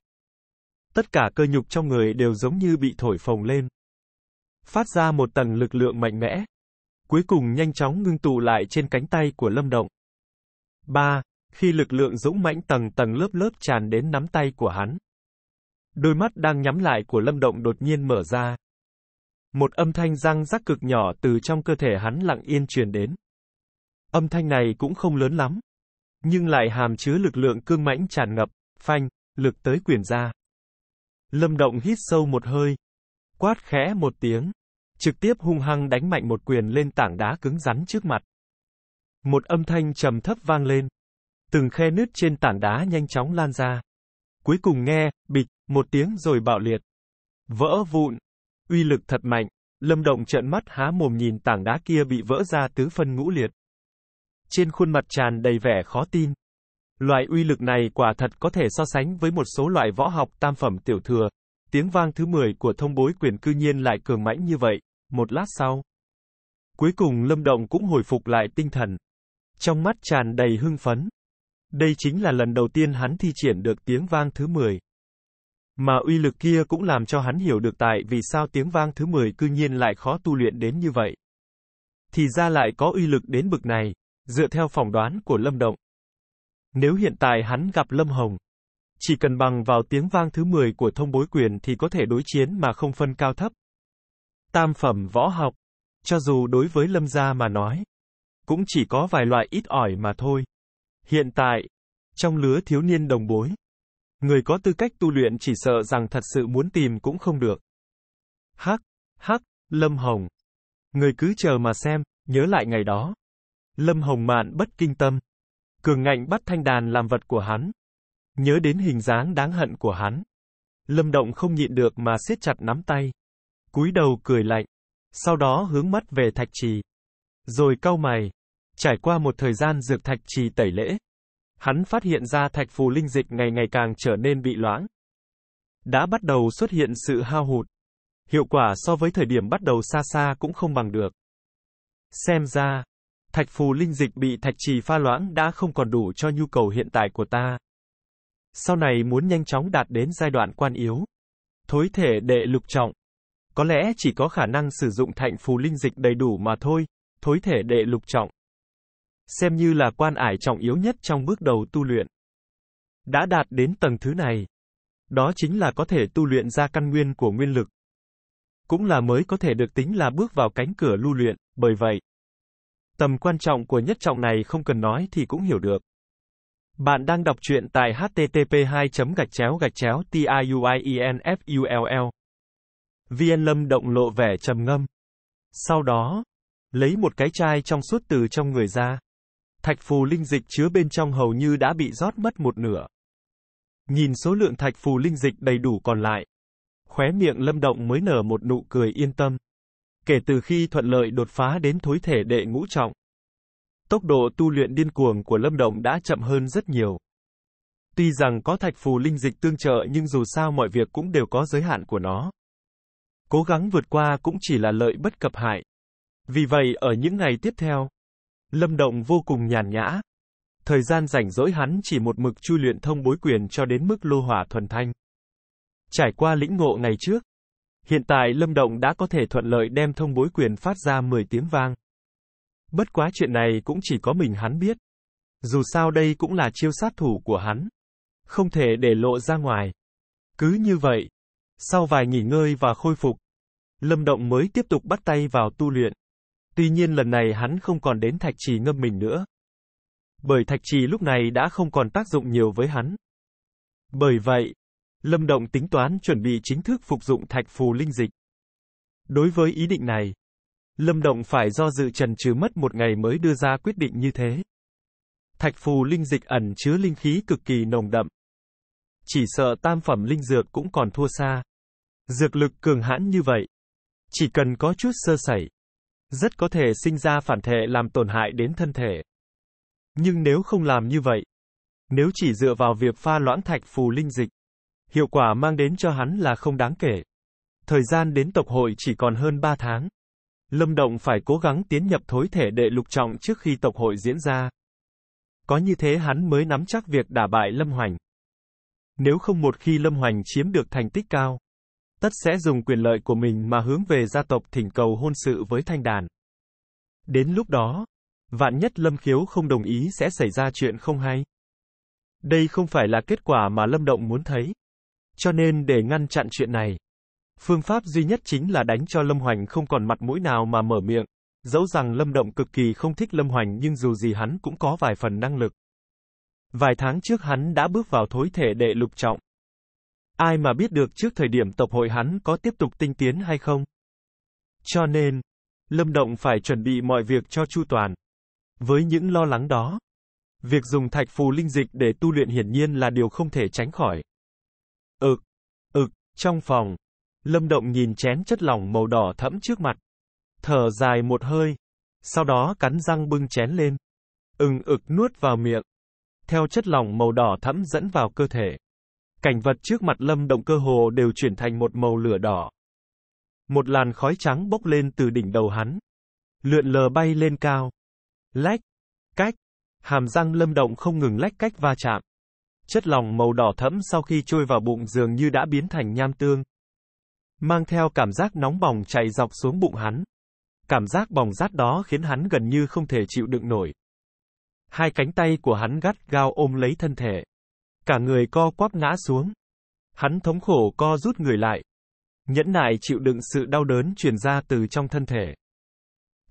Tất cả cơ nhục trong người đều giống như bị thổi phồng lên. Phát ra một tầng lực lượng mạnh mẽ. Cuối cùng nhanh chóng ngưng tụ lại trên cánh tay của Lâm Động. 3. Khi lực lượng dũng mãnh tầng tầng lớp lớp tràn đến nắm tay của hắn. Đôi mắt đang nhắm lại của Lâm Động đột nhiên mở ra, một âm thanh răng rắc cực nhỏ từ trong cơ thể hắn lặng yên truyền đến. Âm thanh này cũng không lớn lắm, nhưng lại hàm chứa lực lượng cương mãnh tràn ngập, phanh, lực tới quyền ra. Lâm Động hít sâu một hơi, quát khẽ một tiếng, trực tiếp hung hăng đánh mạnh một quyền lên tảng đá cứng rắn trước mặt. Một âm thanh trầm thấp vang lên, từng khe nứt trên tảng đá nhanh chóng lan ra. Cuối cùng nghe, bịch, một tiếng rồi bạo liệt. Vỡ vụn, Uy lực thật mạnh, Lâm Động trợn mắt há mồm nhìn tảng đá kia bị vỡ ra tứ phân ngũ liệt. Trên khuôn mặt tràn đầy vẻ khó tin. Loại uy lực này quả thật có thể so sánh với một số loại võ học tam phẩm tiểu thừa. Tiếng vang thứ 10 của thông bối quyền cư nhiên lại cường mãnh như vậy, một lát sau. Cuối cùng Lâm Động cũng hồi phục lại tinh thần. Trong mắt tràn đầy hưng phấn. Đây chính là lần đầu tiên hắn thi triển được tiếng vang thứ 10. Mà uy lực kia cũng làm cho hắn hiểu được tại vì sao tiếng vang thứ 10 cư nhiên lại khó tu luyện đến như vậy. Thì ra lại có uy lực đến bực này, dựa theo phỏng đoán của Lâm Động. Nếu hiện tại hắn gặp Lâm Hồng, chỉ cần bằng vào tiếng vang thứ 10 của thông bối quyền thì có thể đối chiến mà không phân cao thấp. Tam phẩm võ học, cho dù đối với Lâm gia mà nói, cũng chỉ có vài loại ít ỏi mà thôi. Hiện tại, trong lứa thiếu niên đồng bối, Người có tư cách tu luyện chỉ sợ rằng thật sự muốn tìm cũng không được. Hắc, hắc, Lâm Hồng. Người cứ chờ mà xem, nhớ lại ngày đó. Lâm Hồng mạn bất kinh tâm. Cường ngạnh bắt thanh đàn làm vật của hắn. Nhớ đến hình dáng đáng hận của hắn. Lâm Động không nhịn được mà siết chặt nắm tay. Cúi đầu cười lạnh. Sau đó hướng mắt về thạch trì. Rồi cau mày. Trải qua một thời gian dược thạch trì tẩy lễ, Hắn phát hiện ra thạch phù linh dịch ngày ngày càng trở nên bị loãng. Đã bắt đầu xuất hiện sự hao hụt. Hiệu quả so với thời điểm bắt đầu xa xa cũng không bằng được. Xem ra, thạch phù linh dịch bị thạch trì pha loãng đã không còn đủ cho nhu cầu hiện tại của ta. Sau này muốn nhanh chóng đạt đến giai đoạn quan yếu. Thối thể đệ lục trọng. Có lẽ chỉ có khả năng sử dụng thạch phù linh dịch đầy đủ mà thôi, thối thể đệ lục trọng xem như là quan ải trọng yếu nhất trong bước đầu tu luyện. Đã đạt đến tầng thứ này, đó chính là có thể tu luyện ra căn nguyên của nguyên lực. Cũng là mới có thể được tính là bước vào cánh cửa lưu luyện, bởi vậy. Tầm quan trọng của nhất trọng này không cần nói thì cũng hiểu được. Bạn đang đọc truyện tại http 2 gạch chéo gạch chéo tiuienfull. Viên Lâm động lộ vẻ trầm ngâm. Sau đó, lấy một cái chai trong suốt từ trong người ra thạch phù linh dịch chứa bên trong hầu như đã bị rót mất một nửa. Nhìn số lượng thạch phù linh dịch đầy đủ còn lại. Khóe miệng lâm động mới nở một nụ cười yên tâm. Kể từ khi thuận lợi đột phá đến thối thể đệ ngũ trọng, tốc độ tu luyện điên cuồng của lâm động đã chậm hơn rất nhiều. Tuy rằng có thạch phù linh dịch tương trợ nhưng dù sao mọi việc cũng đều có giới hạn của nó. Cố gắng vượt qua cũng chỉ là lợi bất cập hại. Vì vậy ở những ngày tiếp theo, Lâm Động vô cùng nhàn nhã. Thời gian rảnh rỗi hắn chỉ một mực chu luyện thông bối quyền cho đến mức lô hỏa thuần thanh. Trải qua lĩnh ngộ ngày trước, hiện tại Lâm Động đã có thể thuận lợi đem thông bối quyền phát ra 10 tiếng vang. Bất quá chuyện này cũng chỉ có mình hắn biết. Dù sao đây cũng là chiêu sát thủ của hắn. Không thể để lộ ra ngoài. Cứ như vậy, sau vài nghỉ ngơi và khôi phục, Lâm Động mới tiếp tục bắt tay vào tu luyện. Tuy nhiên lần này hắn không còn đến thạch trì ngâm mình nữa. Bởi thạch trì lúc này đã không còn tác dụng nhiều với hắn. Bởi vậy, Lâm Động tính toán chuẩn bị chính thức phục dụng thạch phù linh dịch. Đối với ý định này, Lâm Động phải do dự trần trừ mất một ngày mới đưa ra quyết định như thế. Thạch phù linh dịch ẩn chứa linh khí cực kỳ nồng đậm. Chỉ sợ tam phẩm linh dược cũng còn thua xa. Dược lực cường hãn như vậy. Chỉ cần có chút sơ sẩy, rất có thể sinh ra phản thể làm tổn hại đến thân thể. Nhưng nếu không làm như vậy, nếu chỉ dựa vào việc pha loãng thạch phù linh dịch, hiệu quả mang đến cho hắn là không đáng kể. Thời gian đến tộc hội chỉ còn hơn 3 tháng. Lâm Động phải cố gắng tiến nhập thối thể đệ lục trọng trước khi tộc hội diễn ra. Có như thế hắn mới nắm chắc việc đả bại Lâm Hoành. Nếu không một khi Lâm Hoành chiếm được thành tích cao, tất sẽ dùng quyền lợi của mình mà hướng về gia tộc thỉnh cầu hôn sự với thanh đàn. Đến lúc đó, vạn nhất Lâm Khiếu không đồng ý sẽ xảy ra chuyện không hay. Đây không phải là kết quả mà Lâm Động muốn thấy. Cho nên để ngăn chặn chuyện này, phương pháp duy nhất chính là đánh cho Lâm Hoành không còn mặt mũi nào mà mở miệng. Dẫu rằng Lâm Động cực kỳ không thích Lâm Hoành nhưng dù gì hắn cũng có vài phần năng lực. Vài tháng trước hắn đã bước vào thối thể đệ lục trọng. Ai mà biết được trước thời điểm tập hội hắn có tiếp tục tinh tiến hay không? Cho nên, Lâm Động phải chuẩn bị mọi việc cho chu toàn. Với những lo lắng đó, việc dùng thạch phù linh dịch để tu luyện hiển nhiên là điều không thể tránh khỏi. Ực, ừ, ực, trong phòng, Lâm Động nhìn chén chất lỏng màu đỏ thẫm trước mặt. Thở dài một hơi, sau đó cắn răng bưng chén lên. Ừng ực nuốt vào miệng. Theo chất lỏng màu đỏ thẫm dẫn vào cơ thể. Cảnh vật trước mặt Lâm Động cơ hồ đều chuyển thành một màu lửa đỏ. Một làn khói trắng bốc lên từ đỉnh đầu hắn. Lượn lờ bay lên cao. Lách. Cách. Hàm răng Lâm Động không ngừng lách cách va chạm. Chất lỏng màu đỏ thẫm sau khi trôi vào bụng dường như đã biến thành nham tương. Mang theo cảm giác nóng bỏng chạy dọc xuống bụng hắn. Cảm giác bỏng rát đó khiến hắn gần như không thể chịu đựng nổi. Hai cánh tay của hắn gắt gao ôm lấy thân thể. Cả người co quắp ngã xuống. Hắn thống khổ co rút người lại. Nhẫn nại chịu đựng sự đau đớn truyền ra từ trong thân thể.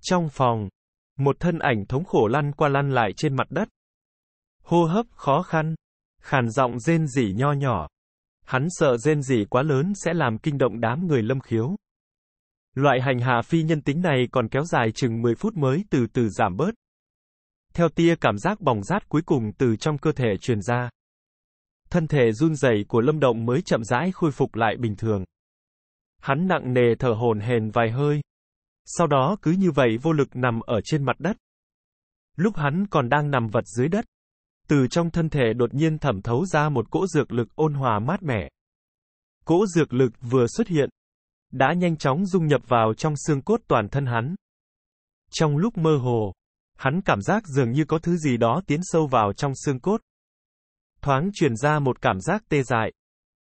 Trong phòng, một thân ảnh thống khổ lăn qua lăn lại trên mặt đất. Hô hấp khó khăn, khàn giọng rên rỉ nho nhỏ. Hắn sợ rên rỉ quá lớn sẽ làm kinh động đám người lâm khiếu. Loại hành hạ phi nhân tính này còn kéo dài chừng 10 phút mới từ từ giảm bớt. Theo tia cảm giác bỏng rát cuối cùng từ trong cơ thể truyền ra thân thể run rẩy của Lâm Động mới chậm rãi khôi phục lại bình thường. Hắn nặng nề thở hổn hển vài hơi. Sau đó cứ như vậy vô lực nằm ở trên mặt đất. Lúc hắn còn đang nằm vật dưới đất, từ trong thân thể đột nhiên thẩm thấu ra một cỗ dược lực ôn hòa mát mẻ. Cỗ dược lực vừa xuất hiện, đã nhanh chóng dung nhập vào trong xương cốt toàn thân hắn. Trong lúc mơ hồ, hắn cảm giác dường như có thứ gì đó tiến sâu vào trong xương cốt thoáng truyền ra một cảm giác tê dại.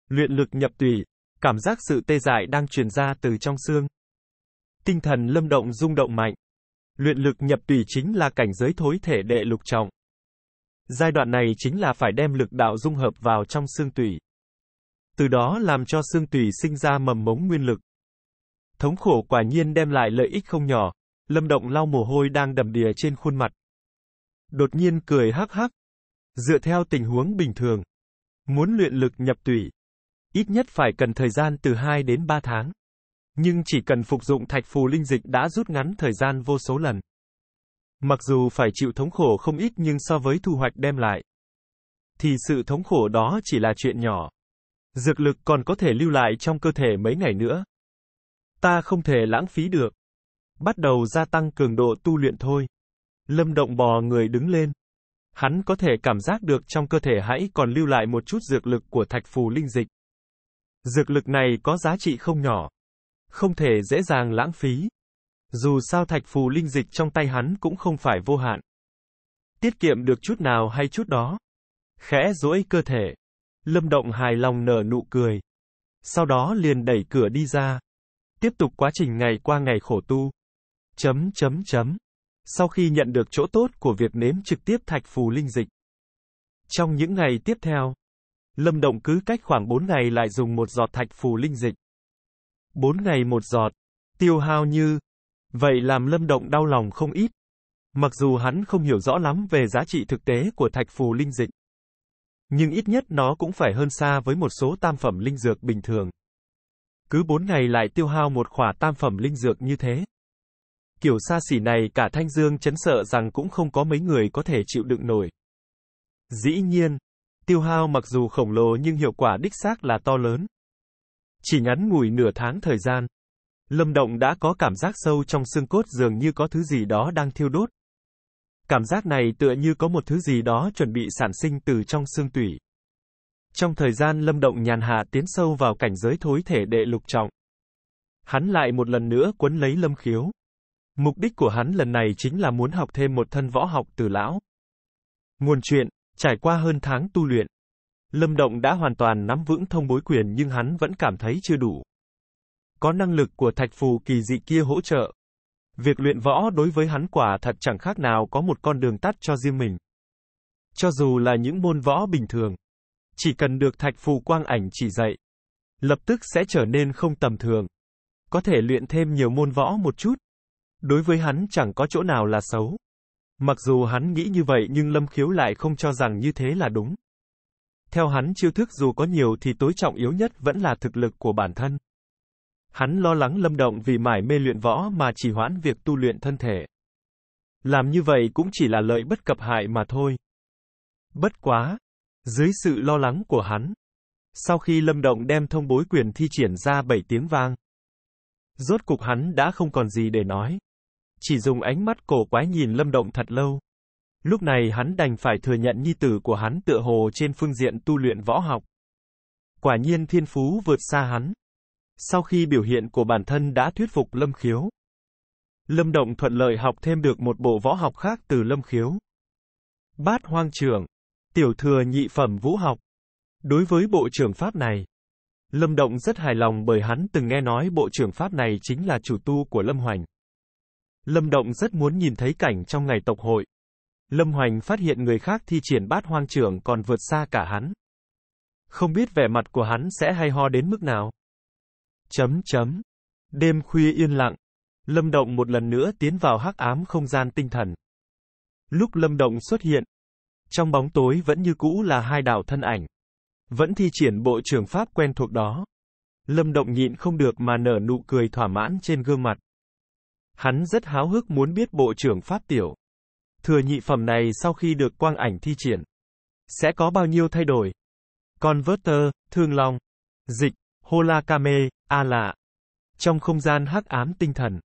Luyện lực nhập tùy, cảm giác sự tê dại đang truyền ra từ trong xương. Tinh thần lâm động rung động mạnh. Luyện lực nhập tùy chính là cảnh giới thối thể đệ lục trọng. Giai đoạn này chính là phải đem lực đạo dung hợp vào trong xương tùy. Từ đó làm cho xương tùy sinh ra mầm mống nguyên lực. Thống khổ quả nhiên đem lại lợi ích không nhỏ, lâm động lau mồ hôi đang đầm đìa trên khuôn mặt. Đột nhiên cười hắc hắc, Dựa theo tình huống bình thường, muốn luyện lực nhập tủy, ít nhất phải cần thời gian từ 2 đến 3 tháng. Nhưng chỉ cần phục dụng thạch phù linh dịch đã rút ngắn thời gian vô số lần. Mặc dù phải chịu thống khổ không ít nhưng so với thu hoạch đem lại, thì sự thống khổ đó chỉ là chuyện nhỏ. Dược lực còn có thể lưu lại trong cơ thể mấy ngày nữa. Ta không thể lãng phí được. Bắt đầu gia tăng cường độ tu luyện thôi. Lâm Động bò người đứng lên. Hắn có thể cảm giác được trong cơ thể hãy còn lưu lại một chút dược lực của thạch phù linh dịch. Dược lực này có giá trị không nhỏ. Không thể dễ dàng lãng phí. Dù sao thạch phù linh dịch trong tay hắn cũng không phải vô hạn. Tiết kiệm được chút nào hay chút đó. Khẽ duỗi cơ thể. Lâm Động hài lòng nở nụ cười. Sau đó liền đẩy cửa đi ra. Tiếp tục quá trình ngày qua ngày khổ tu. Chấm chấm chấm sau khi nhận được chỗ tốt của việc nếm trực tiếp thạch phù linh dịch. Trong những ngày tiếp theo, Lâm Động cứ cách khoảng 4 ngày lại dùng một giọt thạch phù linh dịch. 4 ngày một giọt, tiêu hao như, vậy làm Lâm Động đau lòng không ít. Mặc dù hắn không hiểu rõ lắm về giá trị thực tế của thạch phù linh dịch, nhưng ít nhất nó cũng phải hơn xa với một số tam phẩm linh dược bình thường. Cứ 4 ngày lại tiêu hao một khỏa tam phẩm linh dược như thế. Kiểu xa xỉ này cả Thanh Dương chấn sợ rằng cũng không có mấy người có thể chịu đựng nổi. Dĩ nhiên, tiêu hao mặc dù khổng lồ nhưng hiệu quả đích xác là to lớn. Chỉ ngắn ngủi nửa tháng thời gian, Lâm Động đã có cảm giác sâu trong xương cốt dường như có thứ gì đó đang thiêu đốt. Cảm giác này tựa như có một thứ gì đó chuẩn bị sản sinh từ trong xương tủy. Trong thời gian Lâm Động nhàn hạ tiến sâu vào cảnh giới thối thể đệ lục trọng. Hắn lại một lần nữa quấn lấy Lâm Khiếu. Mục đích của hắn lần này chính là muốn học thêm một thân võ học từ lão. Nguồn chuyện trải qua hơn tháng tu luyện, Lâm Động đã hoàn toàn nắm vững thông bối quyền nhưng hắn vẫn cảm thấy chưa đủ. Có năng lực của thạch phù kỳ dị kia hỗ trợ. Việc luyện võ đối với hắn quả thật chẳng khác nào có một con đường tắt cho riêng mình. Cho dù là những môn võ bình thường, chỉ cần được thạch phù quang ảnh chỉ dạy, lập tức sẽ trở nên không tầm thường. Có thể luyện thêm nhiều môn võ một chút, Đối với hắn chẳng có chỗ nào là xấu. Mặc dù hắn nghĩ như vậy nhưng Lâm Khiếu lại không cho rằng như thế là đúng. Theo hắn chiêu thức dù có nhiều thì tối trọng yếu nhất vẫn là thực lực của bản thân. Hắn lo lắng Lâm Động vì mải mê luyện võ mà chỉ hoãn việc tu luyện thân thể. Làm như vậy cũng chỉ là lợi bất cập hại mà thôi. Bất quá, dưới sự lo lắng của hắn, sau khi Lâm Động đem thông bối quyền thi triển ra bảy tiếng vang, rốt cục hắn đã không còn gì để nói chỉ dùng ánh mắt cổ quái nhìn Lâm Động thật lâu. Lúc này hắn đành phải thừa nhận nhi tử của hắn tựa hồ trên phương diện tu luyện võ học. Quả nhiên thiên phú vượt xa hắn. Sau khi biểu hiện của bản thân đã thuyết phục Lâm Khiếu. Lâm Động thuận lợi học thêm được một bộ võ học khác từ Lâm Khiếu. Bát hoang trưởng, tiểu thừa nhị phẩm vũ học. Đối với bộ trưởng pháp này, Lâm Động rất hài lòng bởi hắn từng nghe nói bộ trưởng pháp này chính là chủ tu của Lâm Hoành. Lâm Động rất muốn nhìn thấy cảnh trong ngày tộc hội. Lâm Hoành phát hiện người khác thi triển bát hoang trưởng còn vượt xa cả hắn. Không biết vẻ mặt của hắn sẽ hay ho đến mức nào. Chấm chấm. Đêm khuya yên lặng. Lâm Động một lần nữa tiến vào hắc ám không gian tinh thần. Lúc Lâm Động xuất hiện, trong bóng tối vẫn như cũ là hai đạo thân ảnh. Vẫn thi triển bộ trưởng pháp quen thuộc đó. Lâm Động nhịn không được mà nở nụ cười thỏa mãn trên gương mặt. Hắn rất háo hức muốn biết bộ trưởng pháp tiểu. Thừa nhị phẩm này sau khi được quang ảnh thi triển, sẽ có bao nhiêu thay đổi? Converter, Thương Long, Dịch, Holakame, A Lạ. Trong không gian hắc ám tinh thần,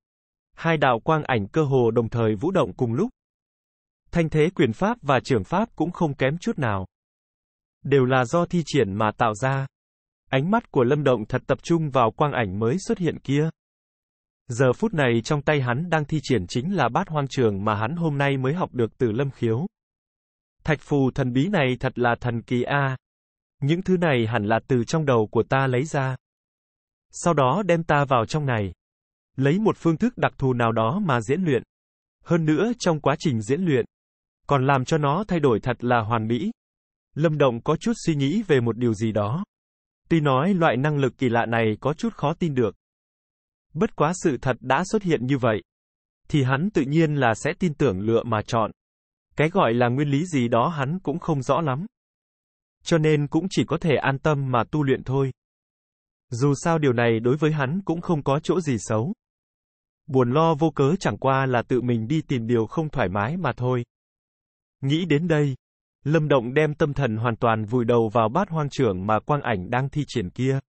hai đạo quang ảnh cơ hồ đồng thời vũ động cùng lúc. Thanh thế quyền pháp và trưởng pháp cũng không kém chút nào. Đều là do thi triển mà tạo ra. Ánh mắt của Lâm Động thật tập trung vào quang ảnh mới xuất hiện kia. Giờ phút này trong tay hắn đang thi triển chính là bát hoang trường mà hắn hôm nay mới học được từ lâm khiếu. Thạch phù thần bí này thật là thần kỳ a. Những thứ này hẳn là từ trong đầu của ta lấy ra. Sau đó đem ta vào trong này. Lấy một phương thức đặc thù nào đó mà diễn luyện. Hơn nữa trong quá trình diễn luyện, còn làm cho nó thay đổi thật là hoàn mỹ. Lâm Động có chút suy nghĩ về một điều gì đó. Tuy nói loại năng lực kỳ lạ này có chút khó tin được. Bất quá sự thật đã xuất hiện như vậy. Thì hắn tự nhiên là sẽ tin tưởng lựa mà chọn. Cái gọi là nguyên lý gì đó hắn cũng không rõ lắm. Cho nên cũng chỉ có thể an tâm mà tu luyện thôi. Dù sao điều này đối với hắn cũng không có chỗ gì xấu. Buồn lo vô cớ chẳng qua là tự mình đi tìm điều không thoải mái mà thôi. Nghĩ đến đây, Lâm Động đem tâm thần hoàn toàn vùi đầu vào bát hoang trưởng mà quang ảnh đang thi triển kia.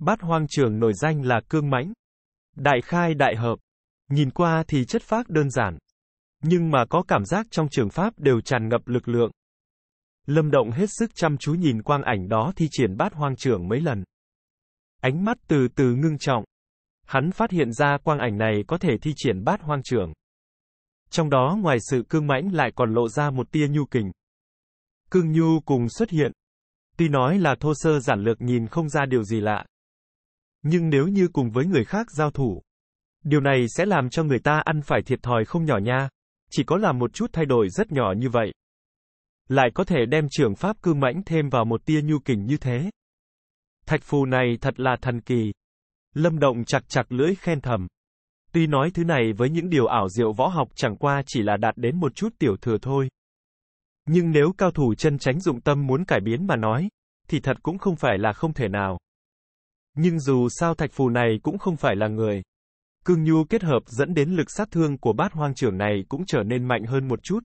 Bát hoang trưởng nổi danh là cương mãnh. Đại khai đại hợp. Nhìn qua thì chất phác đơn giản. Nhưng mà có cảm giác trong trường pháp đều tràn ngập lực lượng. Lâm Động hết sức chăm chú nhìn quang ảnh đó thi triển bát hoang trưởng mấy lần. Ánh mắt từ từ ngưng trọng. Hắn phát hiện ra quang ảnh này có thể thi triển bát hoang trưởng. Trong đó ngoài sự cương mãnh lại còn lộ ra một tia nhu kình. Cương nhu cùng xuất hiện. Tuy nói là thô sơ giản lược nhìn không ra điều gì lạ, nhưng nếu như cùng với người khác giao thủ, điều này sẽ làm cho người ta ăn phải thiệt thòi không nhỏ nha. Chỉ có làm một chút thay đổi rất nhỏ như vậy. Lại có thể đem trường pháp cư mãnh thêm vào một tia nhu kình như thế. Thạch phù này thật là thần kỳ. Lâm Động chặt chặt lưỡi khen thầm. Tuy nói thứ này với những điều ảo diệu võ học chẳng qua chỉ là đạt đến một chút tiểu thừa thôi. Nhưng nếu cao thủ chân tránh dụng tâm muốn cải biến mà nói, thì thật cũng không phải là không thể nào. Nhưng dù sao thạch phù này cũng không phải là người. Cương nhu kết hợp dẫn đến lực sát thương của bát hoang trưởng này cũng trở nên mạnh hơn một chút.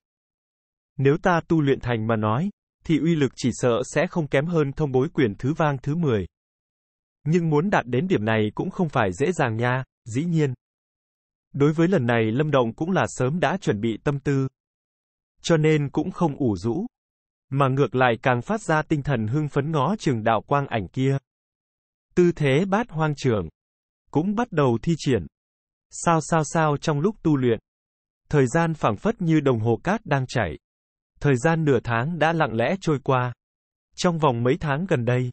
Nếu ta tu luyện thành mà nói, thì uy lực chỉ sợ sẽ không kém hơn thông bối quyền thứ vang thứ 10. Nhưng muốn đạt đến điểm này cũng không phải dễ dàng nha, dĩ nhiên. Đối với lần này Lâm Động cũng là sớm đã chuẩn bị tâm tư. Cho nên cũng không ủ rũ. Mà ngược lại càng phát ra tinh thần hưng phấn ngó trường đạo quang ảnh kia. Tư thế bát hoang trường cũng bắt đầu thi triển. Sao sao sao trong lúc tu luyện, thời gian phảng phất như đồng hồ cát đang chảy. Thời gian nửa tháng đã lặng lẽ trôi qua. Trong vòng mấy tháng gần đây,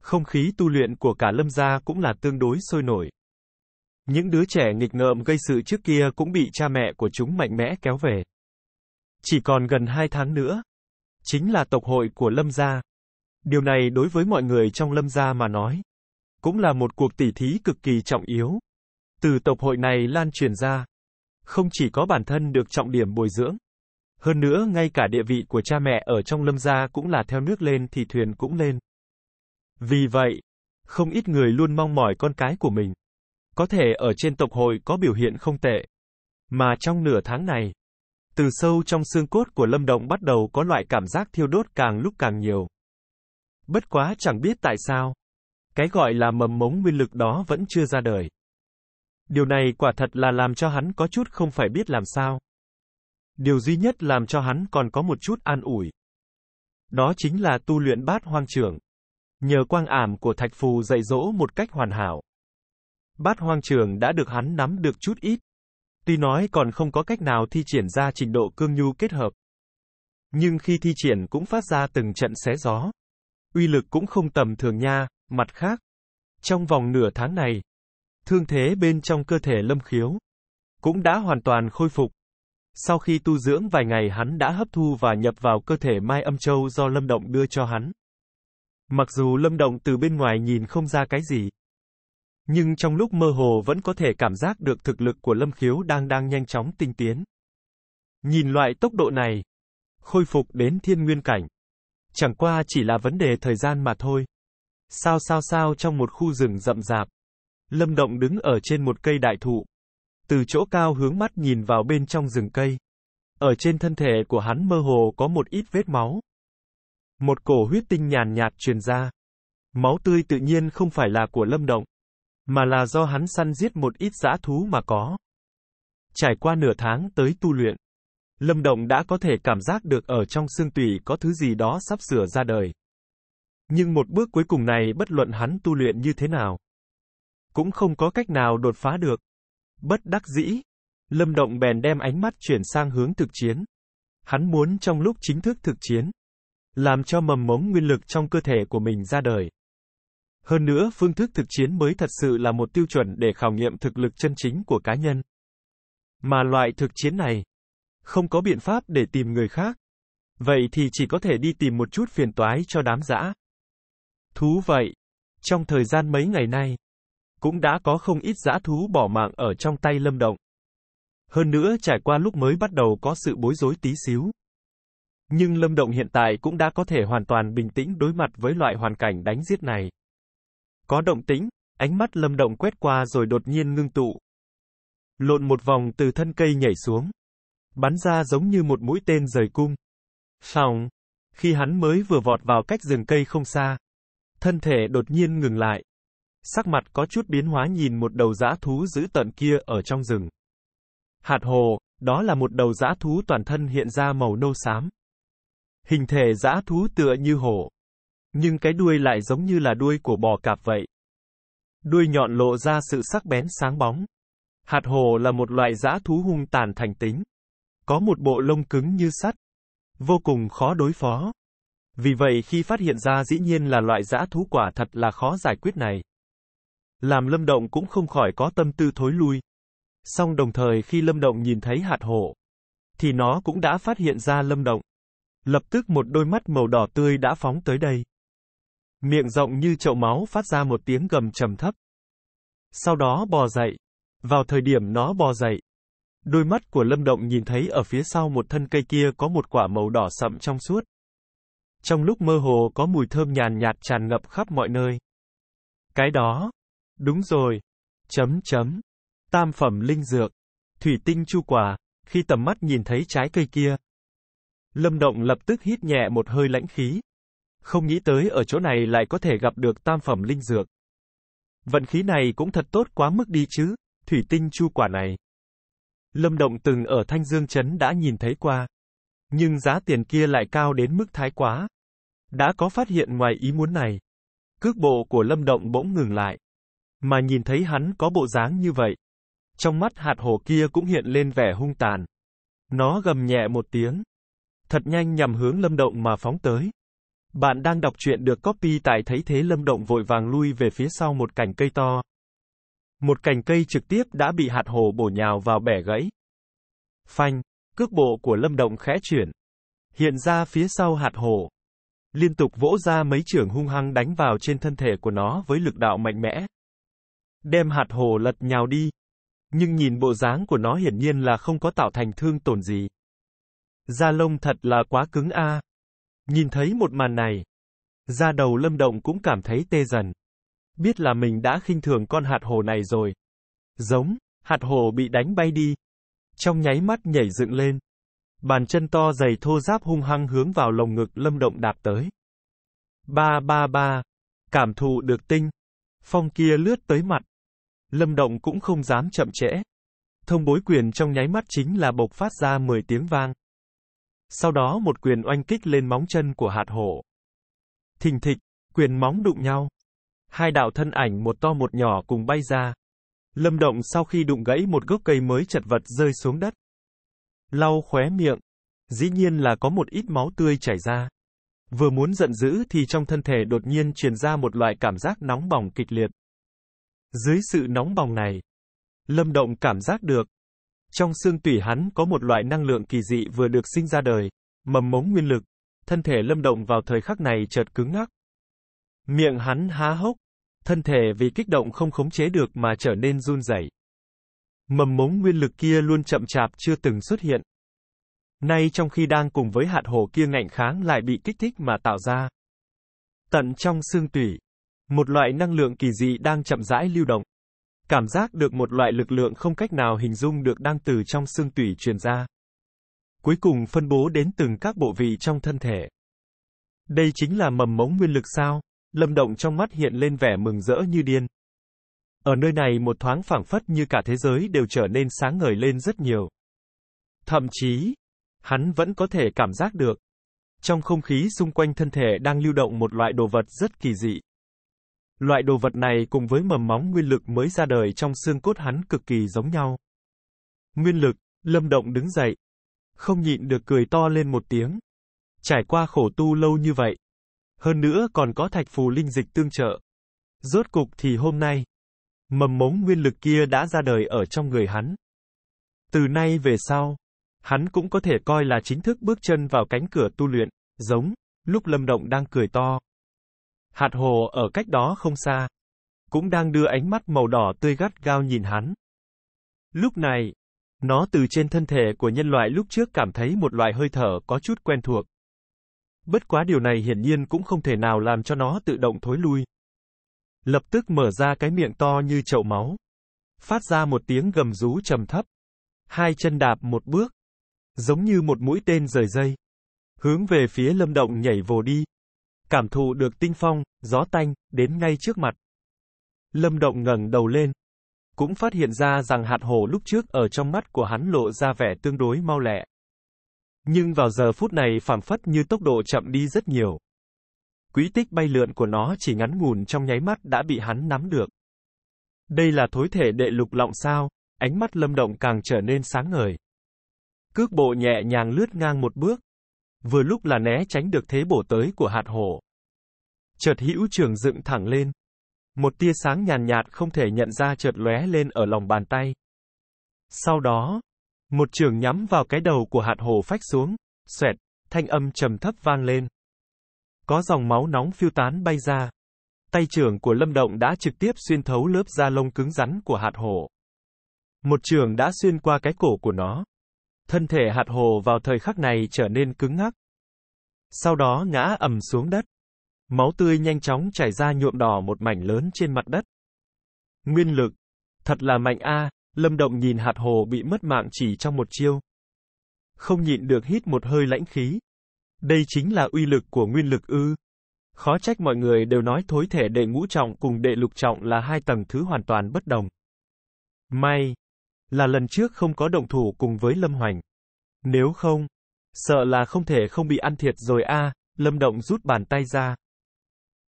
không khí tu luyện của cả lâm gia cũng là tương đối sôi nổi. Những đứa trẻ nghịch ngợm gây sự trước kia cũng bị cha mẹ của chúng mạnh mẽ kéo về. Chỉ còn gần hai tháng nữa, chính là tộc hội của lâm gia. Điều này đối với mọi người trong lâm gia mà nói, cũng là một cuộc tỉ thí cực kỳ trọng yếu. Từ tộc hội này lan truyền ra, không chỉ có bản thân được trọng điểm bồi dưỡng, hơn nữa ngay cả địa vị của cha mẹ ở trong lâm gia cũng là theo nước lên thì thuyền cũng lên. Vì vậy, không ít người luôn mong mỏi con cái của mình. Có thể ở trên tộc hội có biểu hiện không tệ. Mà trong nửa tháng này, từ sâu trong xương cốt của Lâm Động bắt đầu có loại cảm giác thiêu đốt càng lúc càng nhiều. Bất quá chẳng biết tại sao, cái gọi là mầm mống nguyên lực đó vẫn chưa ra đời. Điều này quả thật là làm cho hắn có chút không phải biết làm sao. Điều duy nhất làm cho hắn còn có một chút an ủi. Đó chính là tu luyện bát hoang trưởng. Nhờ quang ảm của thạch phù dạy dỗ một cách hoàn hảo. Bát hoang trường đã được hắn nắm được chút ít. Tuy nói còn không có cách nào thi triển ra trình độ cương nhu kết hợp. Nhưng khi thi triển cũng phát ra từng trận xé gió. Uy lực cũng không tầm thường nha. Mặt khác, trong vòng nửa tháng này, thương thế bên trong cơ thể Lâm Khiếu cũng đã hoàn toàn khôi phục. Sau khi tu dưỡng vài ngày hắn đã hấp thu và nhập vào cơ thể Mai Âm Châu do Lâm Động đưa cho hắn. Mặc dù Lâm Động từ bên ngoài nhìn không ra cái gì, nhưng trong lúc mơ hồ vẫn có thể cảm giác được thực lực của Lâm Khiếu đang đang nhanh chóng tinh tiến. Nhìn loại tốc độ này, khôi phục đến thiên nguyên cảnh, chẳng qua chỉ là vấn đề thời gian mà thôi. Sao sao sao trong một khu rừng rậm rạp. Lâm Động đứng ở trên một cây đại thụ. Từ chỗ cao hướng mắt nhìn vào bên trong rừng cây. Ở trên thân thể của hắn mơ hồ có một ít vết máu. Một cổ huyết tinh nhàn nhạt truyền ra. Máu tươi tự nhiên không phải là của Lâm Động, mà là do hắn săn giết một ít dã thú mà có. Trải qua nửa tháng tới tu luyện, Lâm Động đã có thể cảm giác được ở trong xương tủy có thứ gì đó sắp sửa ra đời. Nhưng một bước cuối cùng này bất luận hắn tu luyện như thế nào, cũng không có cách nào đột phá được. Bất đắc dĩ, Lâm Động bèn đem ánh mắt chuyển sang hướng thực chiến. Hắn muốn trong lúc chính thức thực chiến, làm cho mầm mống nguyên lực trong cơ thể của mình ra đời. Hơn nữa, phương thức thực chiến mới thật sự là một tiêu chuẩn để khảo nghiệm thực lực chân chính của cá nhân. Mà loại thực chiến này, không có biện pháp để tìm người khác. Vậy thì chỉ có thể đi tìm một chút phiền toái cho đám giã. Thú vậy, trong thời gian mấy ngày nay, cũng đã có không ít dã thú bỏ mạng ở trong tay Lâm Động. Hơn nữa trải qua lúc mới bắt đầu có sự bối rối tí xíu. Nhưng Lâm Động hiện tại cũng đã có thể hoàn toàn bình tĩnh đối mặt với loại hoàn cảnh đánh giết này. Có động tĩnh, ánh mắt Lâm Động quét qua rồi đột nhiên ngưng tụ. Lộn một vòng từ thân cây nhảy xuống. Bắn ra giống như một mũi tên rời cung. Phòng. Khi hắn mới vừa vọt vào cách rừng cây không xa, thân thể đột nhiên ngừng lại. Sắc mặt có chút biến hóa nhìn một đầu dã thú dữ tận kia ở trong rừng. Hạt hồ, đó là một đầu dã thú toàn thân hiện ra màu nâu xám. Hình thể dã thú tựa như hổ. Nhưng cái đuôi lại giống như là đuôi của bò cạp vậy. Đuôi nhọn lộ ra sự sắc bén sáng bóng. Hạt hồ là một loại dã thú hung tàn thành tính. Có một bộ lông cứng như sắt. Vô cùng khó đối phó. Vì vậy khi phát hiện ra dĩ nhiên là loại dã thú quả thật là khó giải quyết này. Làm Lâm Động cũng không khỏi có tâm tư thối lui. Song đồng thời khi Lâm Động nhìn thấy hạt hổ, thì nó cũng đã phát hiện ra Lâm Động. Lập tức một đôi mắt màu đỏ tươi đã phóng tới đây. Miệng rộng như chậu máu phát ra một tiếng gầm trầm thấp. Sau đó bò dậy. Vào thời điểm nó bò dậy, đôi mắt của Lâm Động nhìn thấy ở phía sau một thân cây kia có một quả màu đỏ sậm trong suốt trong lúc mơ hồ có mùi thơm nhàn nhạt tràn ngập khắp mọi nơi. Cái đó, đúng rồi, chấm chấm, tam phẩm linh dược, thủy tinh chu quả, khi tầm mắt nhìn thấy trái cây kia. Lâm Động lập tức hít nhẹ một hơi lãnh khí. Không nghĩ tới ở chỗ này lại có thể gặp được tam phẩm linh dược. Vận khí này cũng thật tốt quá mức đi chứ, thủy tinh chu quả này. Lâm Động từng ở Thanh Dương Trấn đã nhìn thấy qua. Nhưng giá tiền kia lại cao đến mức thái quá. Đã có phát hiện ngoài ý muốn này. Cước bộ của Lâm Động bỗng ngừng lại. Mà nhìn thấy hắn có bộ dáng như vậy. Trong mắt hạt hổ kia cũng hiện lên vẻ hung tàn. Nó gầm nhẹ một tiếng. Thật nhanh nhằm hướng Lâm Động mà phóng tới. Bạn đang đọc truyện được copy tại thấy thế Lâm Động vội vàng lui về phía sau một cành cây to. Một cành cây trực tiếp đã bị hạt hổ bổ nhào vào bẻ gãy. Phanh. Cước bộ của Lâm Động khẽ chuyển. Hiện ra phía sau hạt hổ. Liên tục vỗ ra mấy trường hung hăng đánh vào trên thân thể của nó với lực đạo mạnh mẽ. Đem hạt hổ lật nhào đi. Nhưng nhìn bộ dáng của nó hiển nhiên là không có tạo thành thương tổn gì. Da lông thật là quá cứng a. Nhìn thấy một màn này. Da đầu Lâm Động cũng cảm thấy tê dần. Biết là mình đã khinh thường con hạt hổ này rồi. Giống, hạt hổ bị đánh bay đi, trong nháy mắt nhảy dựng lên. Bàn chân to dày thô giáp hung hăng hướng vào lồng ngực Lâm Động đạp tới. Ba ba ba. Cảm thụ được tinh. Phong kia lướt tới mặt. Lâm Động cũng không dám chậm trễ. Thông bối quyền trong nháy mắt chính là bộc phát ra 10 tiếng vang. Sau đó một quyền oanh kích lên móng chân của hạt hổ. Thình thịch, quyền móng đụng nhau. Hai đạo thân ảnh một to một nhỏ cùng bay ra. Lâm Động sau khi đụng gãy một gốc cây mới chật vật rơi xuống đất. Lau khóe miệng. Dĩ nhiên là có một ít máu tươi chảy ra. Vừa muốn giận dữ thì trong thân thể đột nhiên truyền ra một loại cảm giác nóng bỏng kịch liệt. Dưới sự nóng bỏng này, Lâm Động cảm giác được. Trong xương tủy hắn có một loại năng lượng kỳ dị vừa được sinh ra đời, mầm mống nguyên lực. Thân thể Lâm Động vào thời khắc này chợt cứng ngắc. Miệng hắn há hốc, thân thể vì kích động không khống chế được mà trở nên run rẩy. Mầm mống nguyên lực kia luôn chậm chạp chưa từng xuất hiện. Nay trong khi đang cùng với hạt hồ kia ngạnh kháng lại bị kích thích mà tạo ra. Tận trong xương tủy, một loại năng lượng kỳ dị đang chậm rãi lưu động. Cảm giác được một loại lực lượng không cách nào hình dung được đang từ trong xương tủy truyền ra. Cuối cùng phân bố đến từng các bộ vị trong thân thể. Đây chính là mầm mống nguyên lực sao? Lâm Động trong mắt hiện lên vẻ mừng rỡ như điên. Ở nơi này một thoáng phảng phất như cả thế giới đều trở nên sáng ngời lên rất nhiều. Thậm chí, hắn vẫn có thể cảm giác được. Trong không khí xung quanh thân thể đang lưu động một loại đồ vật rất kỳ dị. Loại đồ vật này cùng với mầm móng nguyên lực mới ra đời trong xương cốt hắn cực kỳ giống nhau. Nguyên lực, Lâm Động đứng dậy. Không nhịn được cười to lên một tiếng. Trải qua khổ tu lâu như vậy, hơn nữa còn có thạch phù linh dịch tương trợ. Rốt cục thì hôm nay, mầm mống nguyên lực kia đã ra đời ở trong người hắn. Từ nay về sau, hắn cũng có thể coi là chính thức bước chân vào cánh cửa tu luyện, giống, lúc Lâm Động đang cười to. Hạt hồ ở cách đó không xa, cũng đang đưa ánh mắt màu đỏ tươi gắt gao nhìn hắn. Lúc này, nó từ trên thân thể của nhân loại lúc trước cảm thấy một loại hơi thở có chút quen thuộc. Bất quá điều này hiển nhiên cũng không thể nào làm cho nó tự động thối lui. Lập tức mở ra cái miệng to như chậu máu. Phát ra một tiếng gầm rú trầm thấp. Hai chân đạp một bước. Giống như một mũi tên rời dây. Hướng về phía lâm động nhảy vồ đi. Cảm thụ được tinh phong, gió tanh, đến ngay trước mặt. Lâm động ngẩng đầu lên. Cũng phát hiện ra rằng hạt hổ lúc trước ở trong mắt của hắn lộ ra vẻ tương đối mau lẹ. Nhưng vào giờ phút này phảng phất như tốc độ chậm đi rất nhiều. Quý tích bay lượn của nó chỉ ngắn ngủn trong nháy mắt đã bị hắn nắm được. Đây là thối thể đệ lục lọng sao, ánh mắt lâm động càng trở nên sáng ngời. Cước bộ nhẹ nhàng lướt ngang một bước. Vừa lúc là né tránh được thế bổ tới của hạt hổ. Chợt hữu trường dựng thẳng lên. Một tia sáng nhàn nhạt không thể nhận ra chợt lóe lên ở lòng bàn tay. Sau đó, một trường nhắm vào cái đầu của hạt hồ phách xuống, xoẹt, thanh âm trầm thấp vang lên. Có dòng máu nóng phiêu tán bay ra. Tay trưởng của Lâm Động đã trực tiếp xuyên thấu lớp da lông cứng rắn của hạt hồ. Một trường đã xuyên qua cái cổ của nó. Thân thể hạt hồ vào thời khắc này trở nên cứng ngắc. Sau đó ngã ầm xuống đất. Máu tươi nhanh chóng chảy ra nhuộm đỏ một mảnh lớn trên mặt đất. Nguyên lực. Thật là mạnh a, à, Lâm Động nhìn hạt hồ bị mất mạng chỉ trong một chiêu. Không nhịn được hít một hơi lãnh khí. Đây chính là uy lực của nguyên lực ư. Khó trách mọi người đều nói thối thể đệ ngũ trọng cùng đệ lục trọng là hai tầng thứ hoàn toàn bất đồng. May là lần trước không có động thủ cùng với Lâm Hoành. Nếu không, sợ là không thể không bị ăn thiệt rồi a, Lâm Động rút bàn tay ra.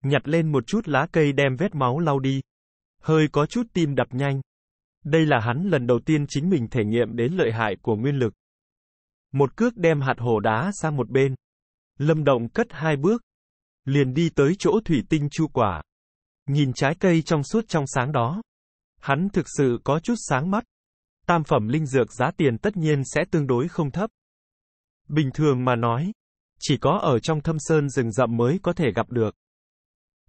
Nhặt lên một chút lá cây đem vết máu lau đi. Hơi có chút tim đập nhanh, đây là hắn lần đầu tiên chính mình thể nghiệm đến lợi hại của nguyên lực. Một cước đem hạt hồ đá sang một bên. Lâm Động cất hai bước. Liền đi tới chỗ thủy tinh chu quả. Nhìn trái cây trong suốt trong sáng đó. Hắn thực sự có chút sáng mắt. Tam phẩm linh dược giá tiền tất nhiên sẽ tương đối không thấp. Bình thường mà nói, chỉ có ở trong thâm sơn rừng rậm mới có thể gặp được.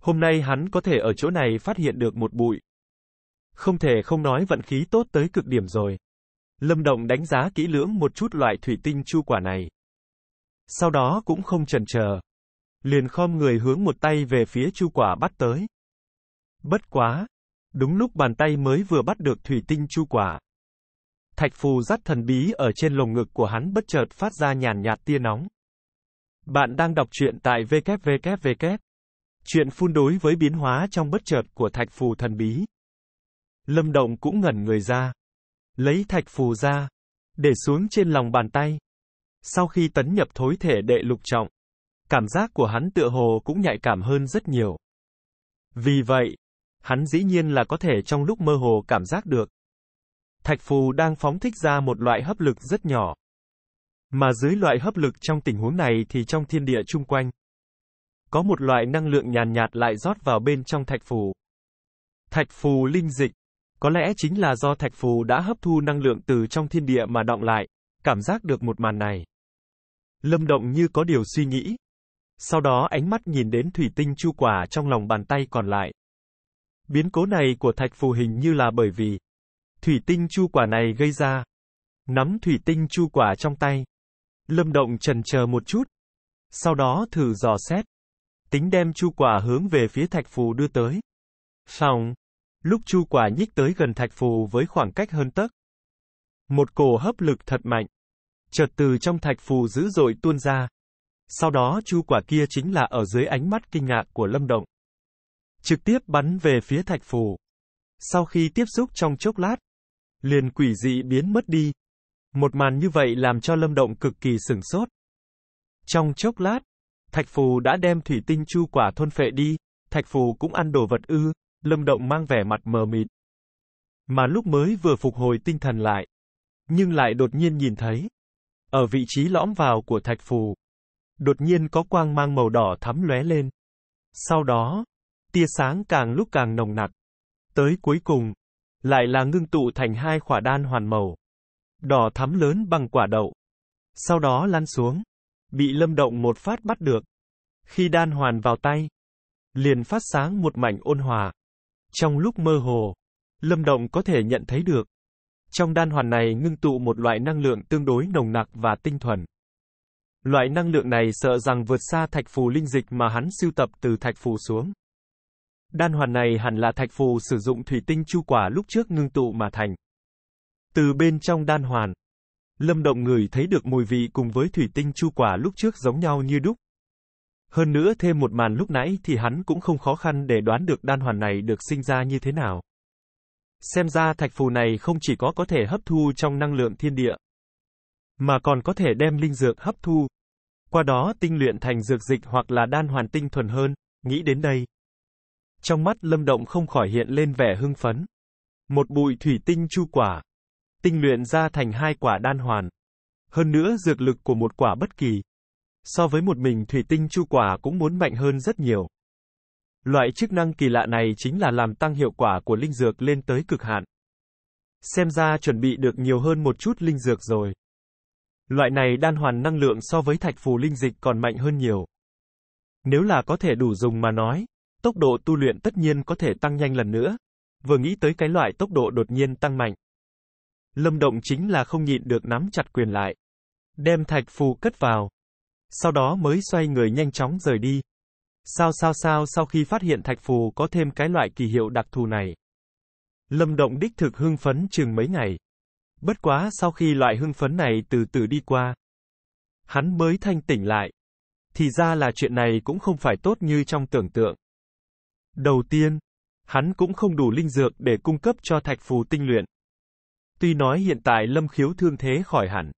Hôm nay hắn có thể ở chỗ này phát hiện được một bụi. Không thể không nói vận khí tốt tới cực điểm rồi. Lâm Động đánh giá kỹ lưỡng một chút loại thủy tinh chu quả này. Sau đó cũng không chần chờ. Liền khom người hướng một tay về phía chu quả bắt tới. Bất quá. Đúng lúc bàn tay mới vừa bắt được thủy tinh chu quả. Thạch phù rắt thần bí ở trên lồng ngực của hắn bất chợt phát ra nhàn nhạt tia nóng. Bạn đang đọc truyện tại www. Chuyện phun đối với biến hóa trong bất chợt của thạch phù thần bí. Lâm Động cũng ngẩn người ra. Lấy thạch phù ra, để xuống trên lòng bàn tay. Sau khi tấn nhập thối thể đệ lục trọng, cảm giác của hắn tựa hồ cũng nhạy cảm hơn rất nhiều. Vì vậy, hắn dĩ nhiên là có thể trong lúc mơ hồ cảm giác được. Thạch phù đang phóng thích ra một loại hấp lực rất nhỏ. Mà dưới loại hấp lực trong tình huống này thì trong thiên địa chung quanh, có một loại năng lượng nhàn nhạt, nhạt lại rót vào bên trong thạch phù. Thạch phù linh dịch, có lẽ chính là do thạch phù đã hấp thu năng lượng từ trong thiên địa mà đọng lại, cảm giác được một màn này. Lâm Động như có điều suy nghĩ. Sau đó ánh mắt nhìn đến thủy tinh chu quả trong lòng bàn tay còn lại. Biến cố này của thạch phù hình như là bởi vì thủy tinh chu quả này gây ra. Nắm thủy tinh chu quả trong tay. Lâm Động trần chờ một chút. Sau đó thử dò xét. Tính đem chu quả hướng về phía thạch phù đưa tới. Phòng. Lúc chu quả nhích tới gần thạch phù với khoảng cách hơn tấc. Một cổ hấp lực thật mạnh. Chợt từ trong thạch phù dữ dội tuôn ra. Sau đó chu quả kia chính là ở dưới ánh mắt kinh ngạc của Lâm Động. Trực tiếp bắn về phía thạch phù. Sau khi tiếp xúc trong chốc lát, liền quỷ dị biến mất đi. Một màn như vậy làm cho Lâm Động cực kỳ sửng sốt. Trong chốc lát, Thạch Phù đã đem thủy tinh chu quả thôn phệ đi, Thạch Phù cũng ăn đồ vật ư, Lâm Động mang vẻ mặt mờ mịt. Mà lúc mới vừa phục hồi tinh thần lại, nhưng lại đột nhiên nhìn thấy, ở vị trí lõm vào của thạch phù, đột nhiên có quang mang màu đỏ thắm lóe lên. Sau đó, tia sáng càng lúc càng nồng nặc, tới cuối cùng, lại là ngưng tụ thành hai quả đan hoàn màu, đỏ thắm lớn bằng quả đậu. Sau đó lăn xuống, bị lâm động một phát bắt được. Khi đan hoàn vào tay, liền phát sáng một mảnh ôn hòa. Trong lúc mơ hồ, Lâm Động có thể nhận thấy được. Trong đan hoàn này ngưng tụ một loại năng lượng tương đối nồng nặc và tinh thuần. Loại năng lượng này sợ rằng vượt xa thạch phù linh dịch mà hắn siêu tập từ thạch phù xuống. Đan hoàn này hẳn là thạch phù sử dụng thủy tinh chu quả lúc trước ngưng tụ mà thành. Từ bên trong đan hoàn, Lâm Động ngửi thấy được mùi vị cùng với thủy tinh chu quả lúc trước giống nhau như đúc. Hơn nữa thêm một màn lúc nãy thì hắn cũng không khó khăn để đoán được đan hoàn này được sinh ra như thế nào. Xem ra thạch phù này không chỉ có có thể hấp thu trong năng lượng thiên địa, mà còn có thể đem linh dược hấp thu. Qua đó tinh luyện thành dược dịch hoặc là đan hoàn tinh thuần hơn, nghĩ đến đây. Trong mắt lâm động không khỏi hiện lên vẻ hưng phấn. Một bụi thủy tinh chu quả. Tinh luyện ra thành hai quả đan hoàn. Hơn nữa dược lực của một quả bất kỳ, So với một mình thủy tinh chu quả cũng muốn mạnh hơn rất nhiều. Loại chức năng kỳ lạ này chính là làm tăng hiệu quả của linh dược lên tới cực hạn. Xem ra chuẩn bị được nhiều hơn một chút linh dược rồi. Loại này đan hoàn năng lượng so với thạch phù linh dịch còn mạnh hơn nhiều. Nếu là có thể đủ dùng mà nói, tốc độ tu luyện tất nhiên có thể tăng nhanh lần nữa. Vừa nghĩ tới cái loại tốc độ đột nhiên tăng mạnh. Lâm Động chính là không nhịn được nắm chặt quyền lại. Đem thạch phù cất vào, sau đó mới xoay người nhanh chóng rời đi. Sao sao sao sau khi phát hiện thạch phù có thêm cái loại kỳ hiệu đặc thù này. Lâm Động đích thực hưng phấn chừng mấy ngày. Bất quá sau khi loại hưng phấn này từ từ đi qua. Hắn mới thanh tỉnh lại. Thì ra là chuyện này cũng không phải tốt như trong tưởng tượng. Đầu tiên, hắn cũng không đủ linh dược để cung cấp cho thạch phù tinh luyện. Tuy nói hiện tại lâm khiếu thương thế khỏi hẳn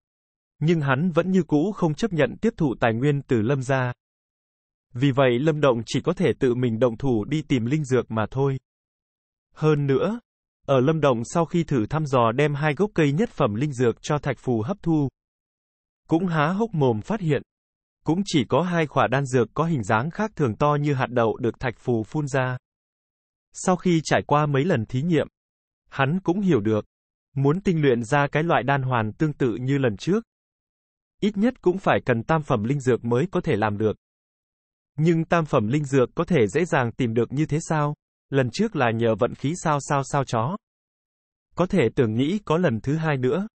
nhưng hắn vẫn như cũ không chấp nhận tiếp thụ tài nguyên từ Lâm gia. Vì vậy Lâm Động chỉ có thể tự mình động thủ đi tìm linh dược mà thôi. Hơn nữa, ở Lâm Động sau khi thử thăm dò đem hai gốc cây nhất phẩm linh dược cho Thạch Phù hấp thu, cũng há hốc mồm phát hiện, cũng chỉ có hai quả đan dược có hình dáng khác thường to như hạt đậu được Thạch Phù phun ra. Sau khi trải qua mấy lần thí nghiệm, hắn cũng hiểu được, muốn tinh luyện ra cái loại đan hoàn tương tự như lần trước, ít nhất cũng phải cần tam phẩm linh dược mới có thể làm được. Nhưng tam phẩm linh dược có thể dễ dàng tìm được như thế sao? Lần trước là nhờ vận khí sao sao sao chó. Có thể tưởng nghĩ có lần thứ hai nữa.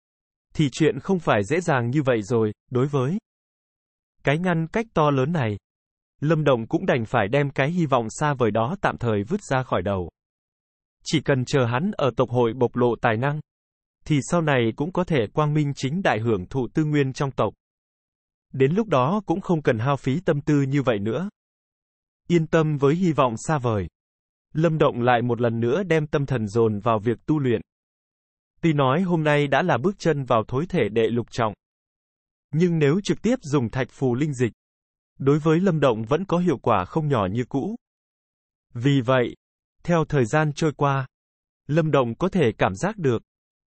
Thì chuyện không phải dễ dàng như vậy rồi, đối với cái ngăn cách to lớn này. Lâm động cũng đành phải đem cái hy vọng xa vời đó tạm thời vứt ra khỏi đầu. Chỉ cần chờ hắn ở tộc hội bộc lộ tài năng, thì sau này cũng có thể quang minh chính đại hưởng thụ tư nguyên trong tộc. Đến lúc đó cũng không cần hao phí tâm tư như vậy nữa. Yên tâm với hy vọng xa vời. Lâm Động lại một lần nữa đem tâm thần dồn vào việc tu luyện. Tuy nói hôm nay đã là bước chân vào thối thể đệ lục trọng. Nhưng nếu trực tiếp dùng thạch phù linh dịch, đối với Lâm Động vẫn có hiệu quả không nhỏ như cũ. Vì vậy, theo thời gian trôi qua, Lâm Động có thể cảm giác được,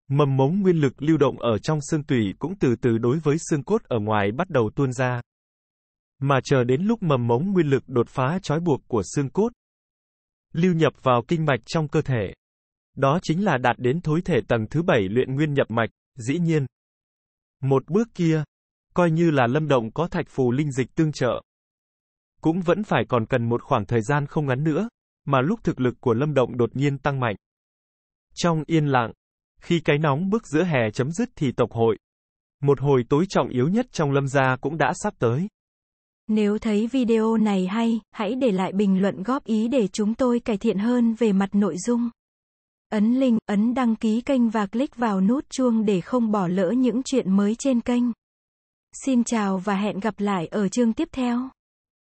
Mầm mống nguyên lực lưu động ở trong xương tủy cũng từ từ đối với xương cốt ở ngoài bắt đầu tuôn ra. Mà chờ đến lúc mầm mống nguyên lực đột phá trói buộc của xương cốt, lưu nhập vào kinh mạch trong cơ thể. Đó chính là đạt đến thối thể tầng thứ bảy luyện nguyên nhập mạch, dĩ nhiên. Một bước kia, coi như là lâm động có thạch phù linh dịch tương trợ. Cũng vẫn phải còn cần một khoảng thời gian không ngắn nữa, mà lúc thực lực của lâm động đột nhiên tăng mạnh. Trong yên lặng, khi cái nóng bức giữa hè chấm dứt thì tộc hội. Một hồi tối trọng yếu nhất trong lâm gia cũng đã sắp tới. Nếu thấy video này hay, hãy để lại bình luận góp ý để chúng tôi cải thiện hơn về mặt nội dung. Ấn link, ấn đăng ký kênh và click vào nút chuông để không bỏ lỡ những chuyện mới trên kênh. Xin chào và hẹn gặp lại ở chương tiếp theo.